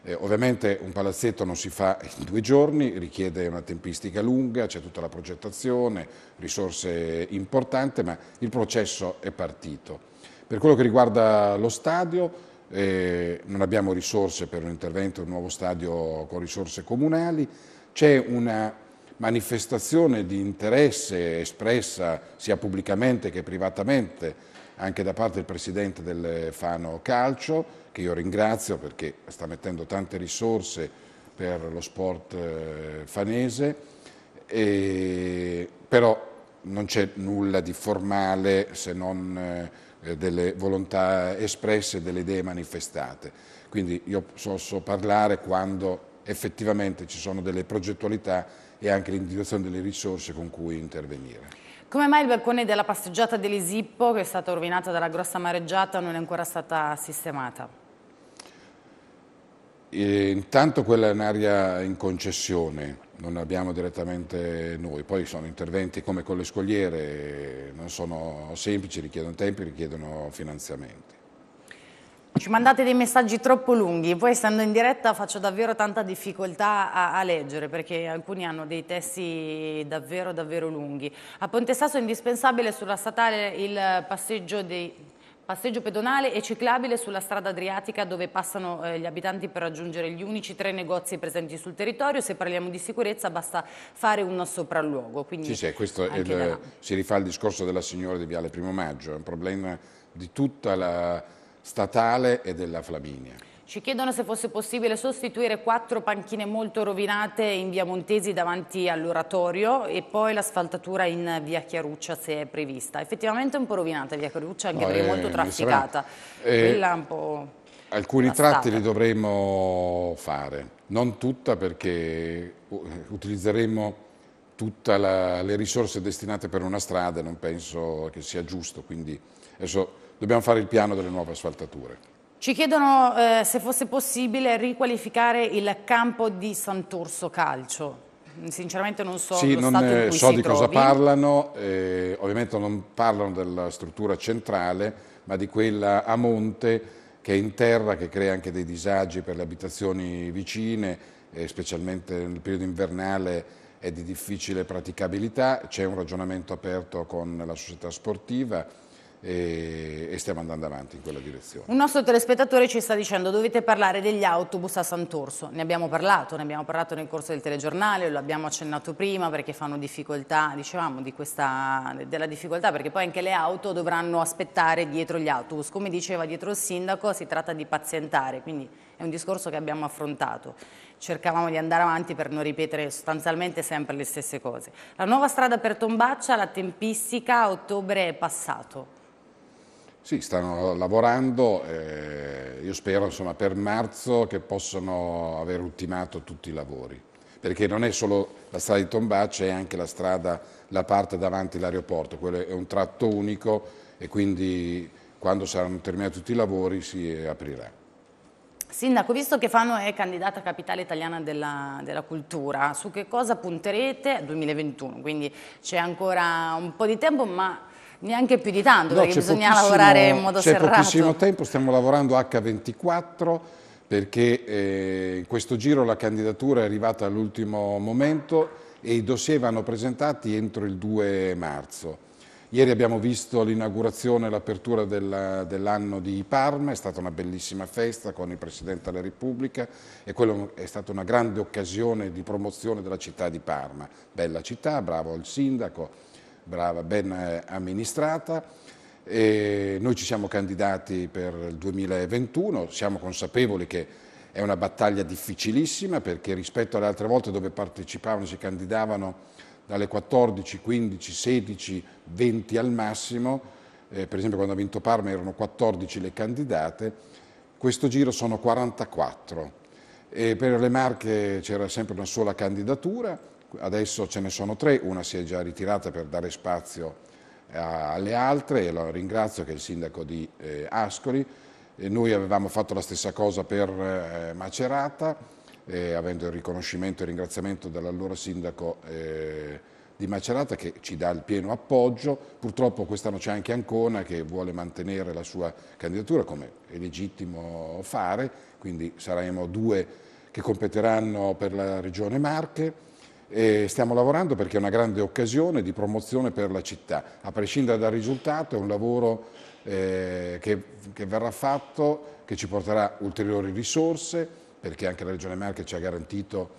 Eh, ovviamente un palazzetto non si fa in due giorni, richiede una tempistica lunga, c'è tutta la progettazione, risorse importanti, ma il processo è partito. Per quello che riguarda lo stadio, eh, non abbiamo risorse per un intervento un nuovo stadio con risorse comunali, c'è una manifestazione di interesse espressa sia pubblicamente che privatamente anche da parte del Presidente del Fano Calcio, che io ringrazio perché sta mettendo tante risorse per lo sport eh, fanese, e, però non c'è nulla di formale se non eh, delle volontà espresse, delle idee manifestate. Quindi io posso parlare quando effettivamente ci sono delle progettualità e anche l'individuazione delle risorse con cui intervenire. Come mai il balcone della passeggiata dell'Isippo, che è stata rovinata dalla grossa mareggiata, non è ancora stata sistemata? E eh, intanto quella è un'area in concessione, non abbiamo direttamente noi, poi sono interventi come con le scogliere, non sono semplici, richiedono tempi, richiedono finanziamenti. Ci mandate dei messaggi troppo lunghi, poi essendo in diretta faccio davvero tanta difficoltà a, a, leggere perché alcuni hanno dei testi davvero davvero lunghi. A Ponte Sasso è indispensabile sulla statale il passeggio dei Passeggio pedonale e ciclabile sulla strada Adriatica dove passano eh, gli abitanti per raggiungere gli unici tre negozi presenti sul territorio. Se parliamo di sicurezza basta fare un sopralluogo. Quindi sì, sì, il, si rifà al discorso della signora di Viale Primo Maggio, è un problema di tutta la statale e della Flaminia. Ci chiedono se fosse possibile sostituire quattro panchine molto rovinate in via Montesi davanti all'oratorio e poi l'asfaltatura in via Chiaruccia se è prevista. Effettivamente è un po' rovinata via Chiaruccia, anche no, perché è eh, molto trafficata. Eh, alcuni passata. tratti li dovremo fare, non tutta perché utilizzeremo tutte le risorse destinate per una strada, non penso che sia giusto, quindi adesso dobbiamo fare il piano delle nuove asfaltature. Ci chiedono eh, se fosse possibile riqualificare il campo di Santurso Calcio. Sinceramente non so sì, non eh, so di trovi. cosa parlano, eh, ovviamente non parlano della struttura centrale, ma di quella a monte che è in terra, che crea anche dei disagi per le abitazioni vicine, eh, specialmente nel periodo invernale è di difficile praticabilità, c'è un ragionamento aperto con la società sportiva, e, e stiamo andando avanti in quella direzione. Un nostro telespettatore ci sta dicendo dovete parlare degli autobus a Sant'Orso, ne abbiamo parlato, ne abbiamo parlato nel corso del telegiornale, lo abbiamo accennato prima perché fanno difficoltà, dicevamo di questa, della difficoltà perché poi anche le auto dovranno aspettare dietro gli autobus, come diceva dietro il sindaco si tratta di pazientare, quindi è un discorso che abbiamo affrontato, cercavamo di andare avanti per non ripetere sostanzialmente sempre le stesse cose. La nuova strada per Tombaccia, la tempistica ottobre è passato. Sì, stanno lavorando, eh, io spero insomma, per marzo che possano aver ultimato tutti i lavori, perché non è solo la strada di Tombà, è anche la strada, la parte davanti all'aeroporto, quello è un tratto unico e quindi quando saranno terminati tutti i lavori si aprirà. Sindaco, visto che Fano è candidata a capitale italiana della, della cultura, su che cosa punterete? 2021, quindi c'è ancora un po' di tempo, ma Neanche più di tanto, no, perché bisogna lavorare in modo serrato. C'è pochissimo tempo, stiamo lavorando H24 perché eh, in questo giro la candidatura è arrivata all'ultimo momento e i dossier vanno presentati entro il 2 marzo. Ieri abbiamo visto l'inaugurazione e l'apertura dell'anno dell di Parma, è stata una bellissima festa con il Presidente della Repubblica e quello è stata una grande occasione di promozione della città di Parma. Bella città, bravo il Sindaco, brava, ben eh, amministrata. E noi ci siamo candidati per il 2021, siamo consapevoli che è una battaglia difficilissima perché rispetto alle altre volte dove partecipavano si candidavano dalle 14, 15, 16, 20 al massimo, eh, per esempio quando ha vinto Parma erano 14 le candidate, questo giro sono 44. E per le Marche c'era sempre una sola candidatura, Adesso ce ne sono tre, una si è già ritirata per dare spazio eh, alle altre e la ringrazio che è il sindaco di eh, Ascoli. E noi avevamo fatto la stessa cosa per eh, Macerata, avendo il riconoscimento e il ringraziamento dell'allora sindaco di Macerata che ci dà il pieno appoggio. Purtroppo quest'anno c'è anche Ancona che vuole mantenere la sua candidatura come è legittimo fare, quindi saremo due che competeranno per la regione Marche. E stiamo lavorando perché è una grande occasione di promozione per la città. A prescindere dal risultato è un lavoro eh, che, che verrà fatto, che ci porterà ulteriori risorse, perché anche la Regione Marche ci ha garantito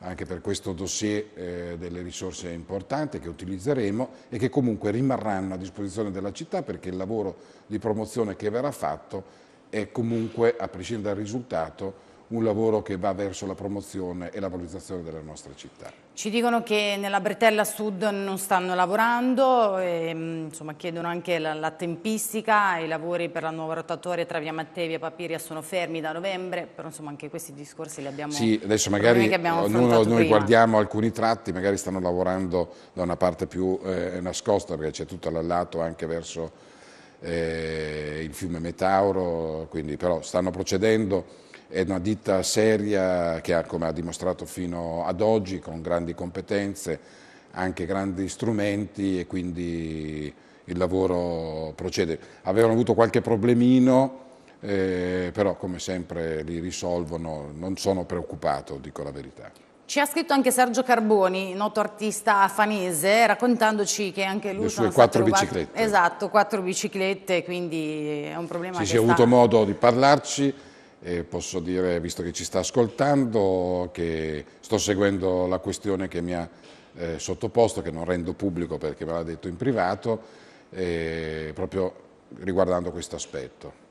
anche per questo dossier eh, delle risorse importanti che utilizzeremo e che comunque rimarranno a disposizione della città perché il lavoro di promozione che verrà fatto è comunque, a prescindere dal risultato, un lavoro che va verso la promozione e la valorizzazione della nostra città. Ci dicono che nella Bretella Sud non stanno lavorando, e, mm, insomma, chiedono anche la, la, tempistica, i lavori per la nuova rotatoria tra via Mattei e Papiria sono fermi da novembre, però insomma, anche questi discorsi li abbiamo Sì, adesso magari ognuno, noi guardiamo alcuni tratti, magari stanno lavorando da una parte più eh, nascosta perché c'è tutto l'allato anche verso eh, il fiume Metauro, quindi però stanno procedendo è una ditta seria che ha, come ha dimostrato fino ad oggi, con grandi competenze, anche grandi strumenti e quindi il lavoro procede. Avevano avuto qualche problemino, eh, però come sempre li risolvono, non sono preoccupato, dico la verità. Ci ha scritto anche Sergio Carboni, noto artista fanese, raccontandoci che anche lui... Le sue quattro biciclette. Esatto, quattro biciclette, quindi è un problema... Ci si è sta... avuto modo di parlarci e posso dire, visto che ci sta ascoltando, che sto seguendo la questione che mi ha eh, sottoposto, che non rendo pubblico perché me l'ha detto in privato, eh, proprio riguardando questo aspetto.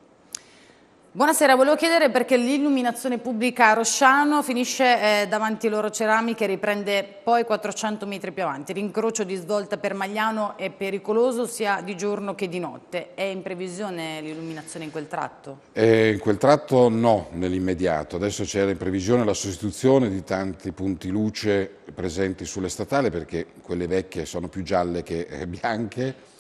Buonasera, volevo chiedere perché l'illuminazione pubblica a Rosciano finisce eh, davanti loro ceramiche e riprende poi 400 metri più avanti. L'incrocio di svolta per Magliano è pericoloso sia di giorno che di notte. È in previsione l'illuminazione in quel tratto? Eh, in quel tratto no, nell'immediato. Adesso c'era in previsione la sostituzione di tanti punti luce presenti sulle statali perché quelle vecchie sono più gialle che eh, bianche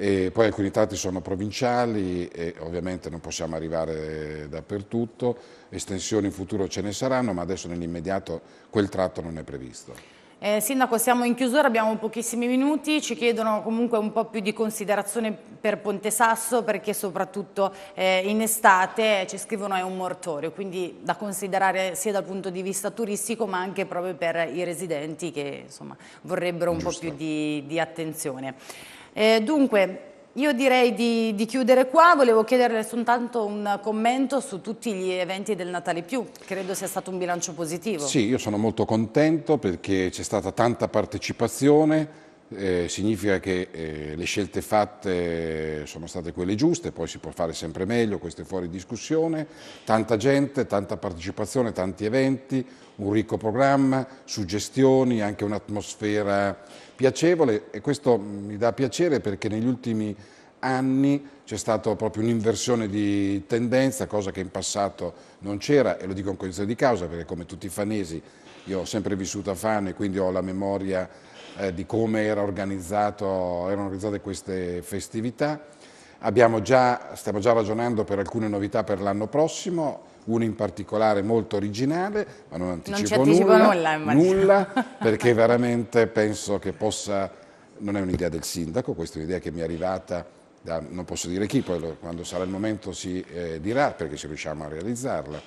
e poi alcuni tratti sono provinciali e ovviamente non possiamo arrivare dappertutto, estensioni in futuro ce ne saranno, ma adesso nell'immediato quel tratto non è previsto. Eh, Sindaco, siamo in chiusura, abbiamo pochissimi minuti, ci chiedono comunque un po' più di considerazione per Ponte Sasso perché soprattutto eh, in estate eh, ci scrivono è un mortorio, quindi da considerare sia dal punto di vista turistico ma anche proprio per i residenti che insomma, vorrebbero un Giusto. po' più di, di attenzione. Eh, dunque, io direi di, di, chiudere qua, volevo chiederle soltanto un commento su tutti gli eventi del Natale Più, credo sia stato un bilancio positivo. Sì, io sono molto contento perché c'è stata tanta partecipazione, eh, significa che eh, le scelte fatte sono state quelle giuste, poi si può fare sempre meglio, questo è fuori discussione, tanta gente, tanta partecipazione, tanti eventi, un ricco programma, suggestioni, anche un'atmosfera piacevole e questo mi dà piacere perché negli ultimi anni c'è stata proprio un'inversione di tendenza, cosa che in passato non c'era e lo dico in condizione di causa perché come tutti i fanesi io ho sempre vissuto a Fano e quindi ho la memoria eh, di come era erano organizzate queste festività. Già, stiamo già ragionando per alcune novità per l'anno prossimo, uno in particolare molto originale, ma non anticipo, non anticipo nulla, nulla, nulla perché veramente penso che possa, non è un'idea del sindaco, questa è un'idea che mi è arrivata da, non posso dire chi, poi quando sarà il momento si eh, dirà perché se riusciamo a realizzarla,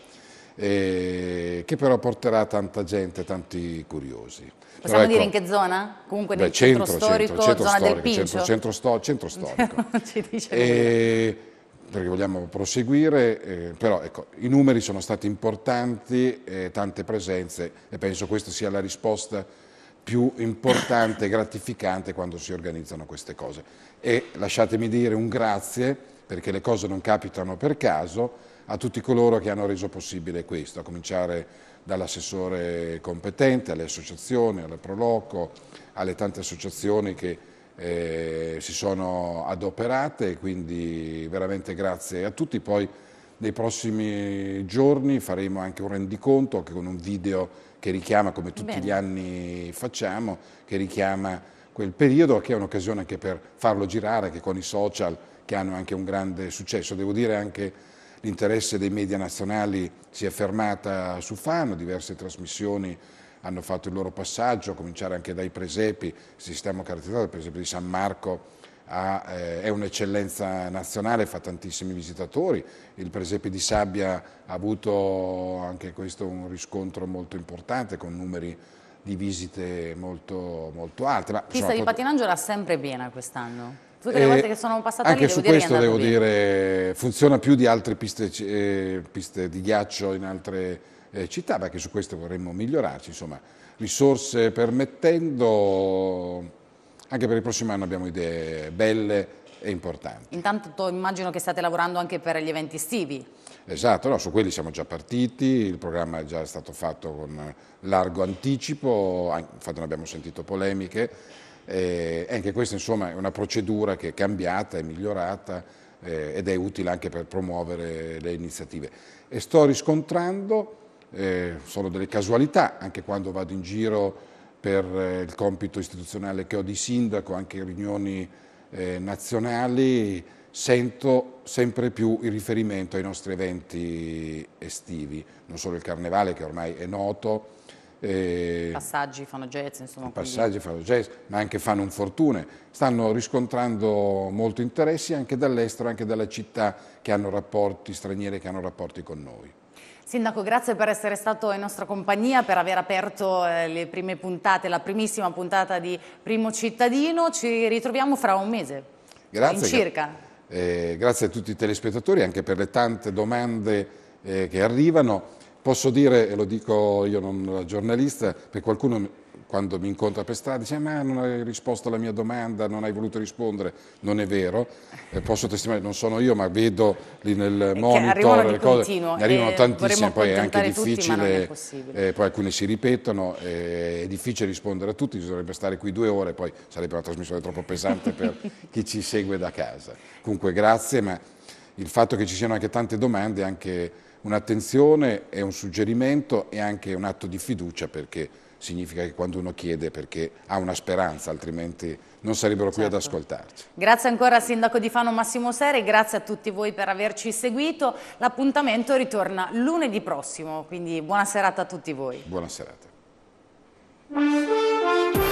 eh, che però porterà tanta gente, tanti curiosi. Possiamo ecco, dire in che zona? Comunque beh, nel centro, centro storico, centro, centro zona storico, del Pincio? Centro, centro, sto, centro storico. non ci dice e, perché vogliamo proseguire, eh, però ecco, i numeri sono stati importanti, eh, tante presenze e penso questa sia la risposta più importante e gratificante quando si organizzano queste cose. E lasciatemi dire un grazie, perché le cose non capitano per caso, a tutti coloro che hanno reso possibile questo, a cominciare dall'assessore competente, alle associazioni, alla Proloco, alle tante associazioni che eh, si sono adoperate, quindi veramente grazie a tutti. Poi nei prossimi giorni faremo anche un rendiconto, anche con un video che richiama, come tutti Bene. gli anni facciamo, che richiama quel periodo, che è un'occasione anche per farlo girare, anche con i social che hanno anche un grande successo. Devo dire anche l'interesse dei media nazionali si è fermata su Fano, diverse trasmissioni hanno fatto il loro passaggio, a cominciare anche dai presepi, il sistema caratterizzato, il presepio di San Marco ha, eh, è un'eccellenza nazionale, fa tantissimi visitatori, il presepe di Sabbia ha avuto anche questo un riscontro molto importante con numeri di visite molto, molto alti. La pista di patinaggio era sempre piena quest'anno? Tutte le eh, volte che sono passata anche lì, Anche su questo devo dire, funziona più di altre piste, eh, piste di ghiaccio in altre eh, citava, che su questo vorremmo migliorarci, insomma, risorse permettendo, anche per il prossimo anno abbiamo idee belle e importanti. Intanto immagino che state lavorando anche per gli eventi estivi. Esatto, no, su quelli siamo già partiti, il programma è già stato fatto con largo anticipo, infatti non abbiamo sentito polemiche, eh, e anche questa insomma è una procedura che è cambiata, è migliorata eh, ed è utile anche per promuovere le iniziative. E sto riscontrando eh, sono delle casualità, anche quando vado in giro per eh, il compito istituzionale che ho di sindaco, anche in riunioni eh, nazionali, sento sempre più il riferimento ai nostri eventi estivi, non solo il carnevale che ormai è noto. Eh, passaggi fanno jazz, insomma. Passaggi quindi. fanno jazz, ma anche fanno un fortune. Stanno riscontrando molto interessi anche dall'estero, anche dalle città che hanno rapporti straniere, che hanno rapporti con noi. Sindaco, grazie per essere stato in nostra compagnia, per aver aperto eh, le prime puntate, la primissima puntata di Primo Cittadino. Ci ritroviamo fra un mese. Grazie. circa. Eh, grazie a tutti i telespettatori anche per le tante domande eh, che arrivano. Posso dire, e lo dico io non giornalista, per qualcuno quando mi incontra per strada dice ma non hai risposto alla mia domanda, non hai voluto rispondere, non è vero, eh, posso testimoniare, non sono io ma vedo lì nel è monitor le cose, ne arrivano tantissime, poi è anche difficile, tutti, è eh, poi alcune si ripetono, eh, è difficile rispondere a tutti, bisognerebbe stare qui due ore, poi sarebbe una trasmissione troppo pesante per chi ci segue da casa. Comunque grazie, ma il fatto che ci siano anche tante domande è anche un'attenzione, è un suggerimento e anche un atto di fiducia perché significa che quando uno chiede perché ha una speranza, altrimenti non sarebbero certo. qui ad certo. ascoltarci. Grazie ancora al Sindaco di Fano Massimo Sere, grazie a tutti voi per averci seguito. L'appuntamento ritorna lunedì prossimo, quindi buona serata a tutti voi. Buona serata.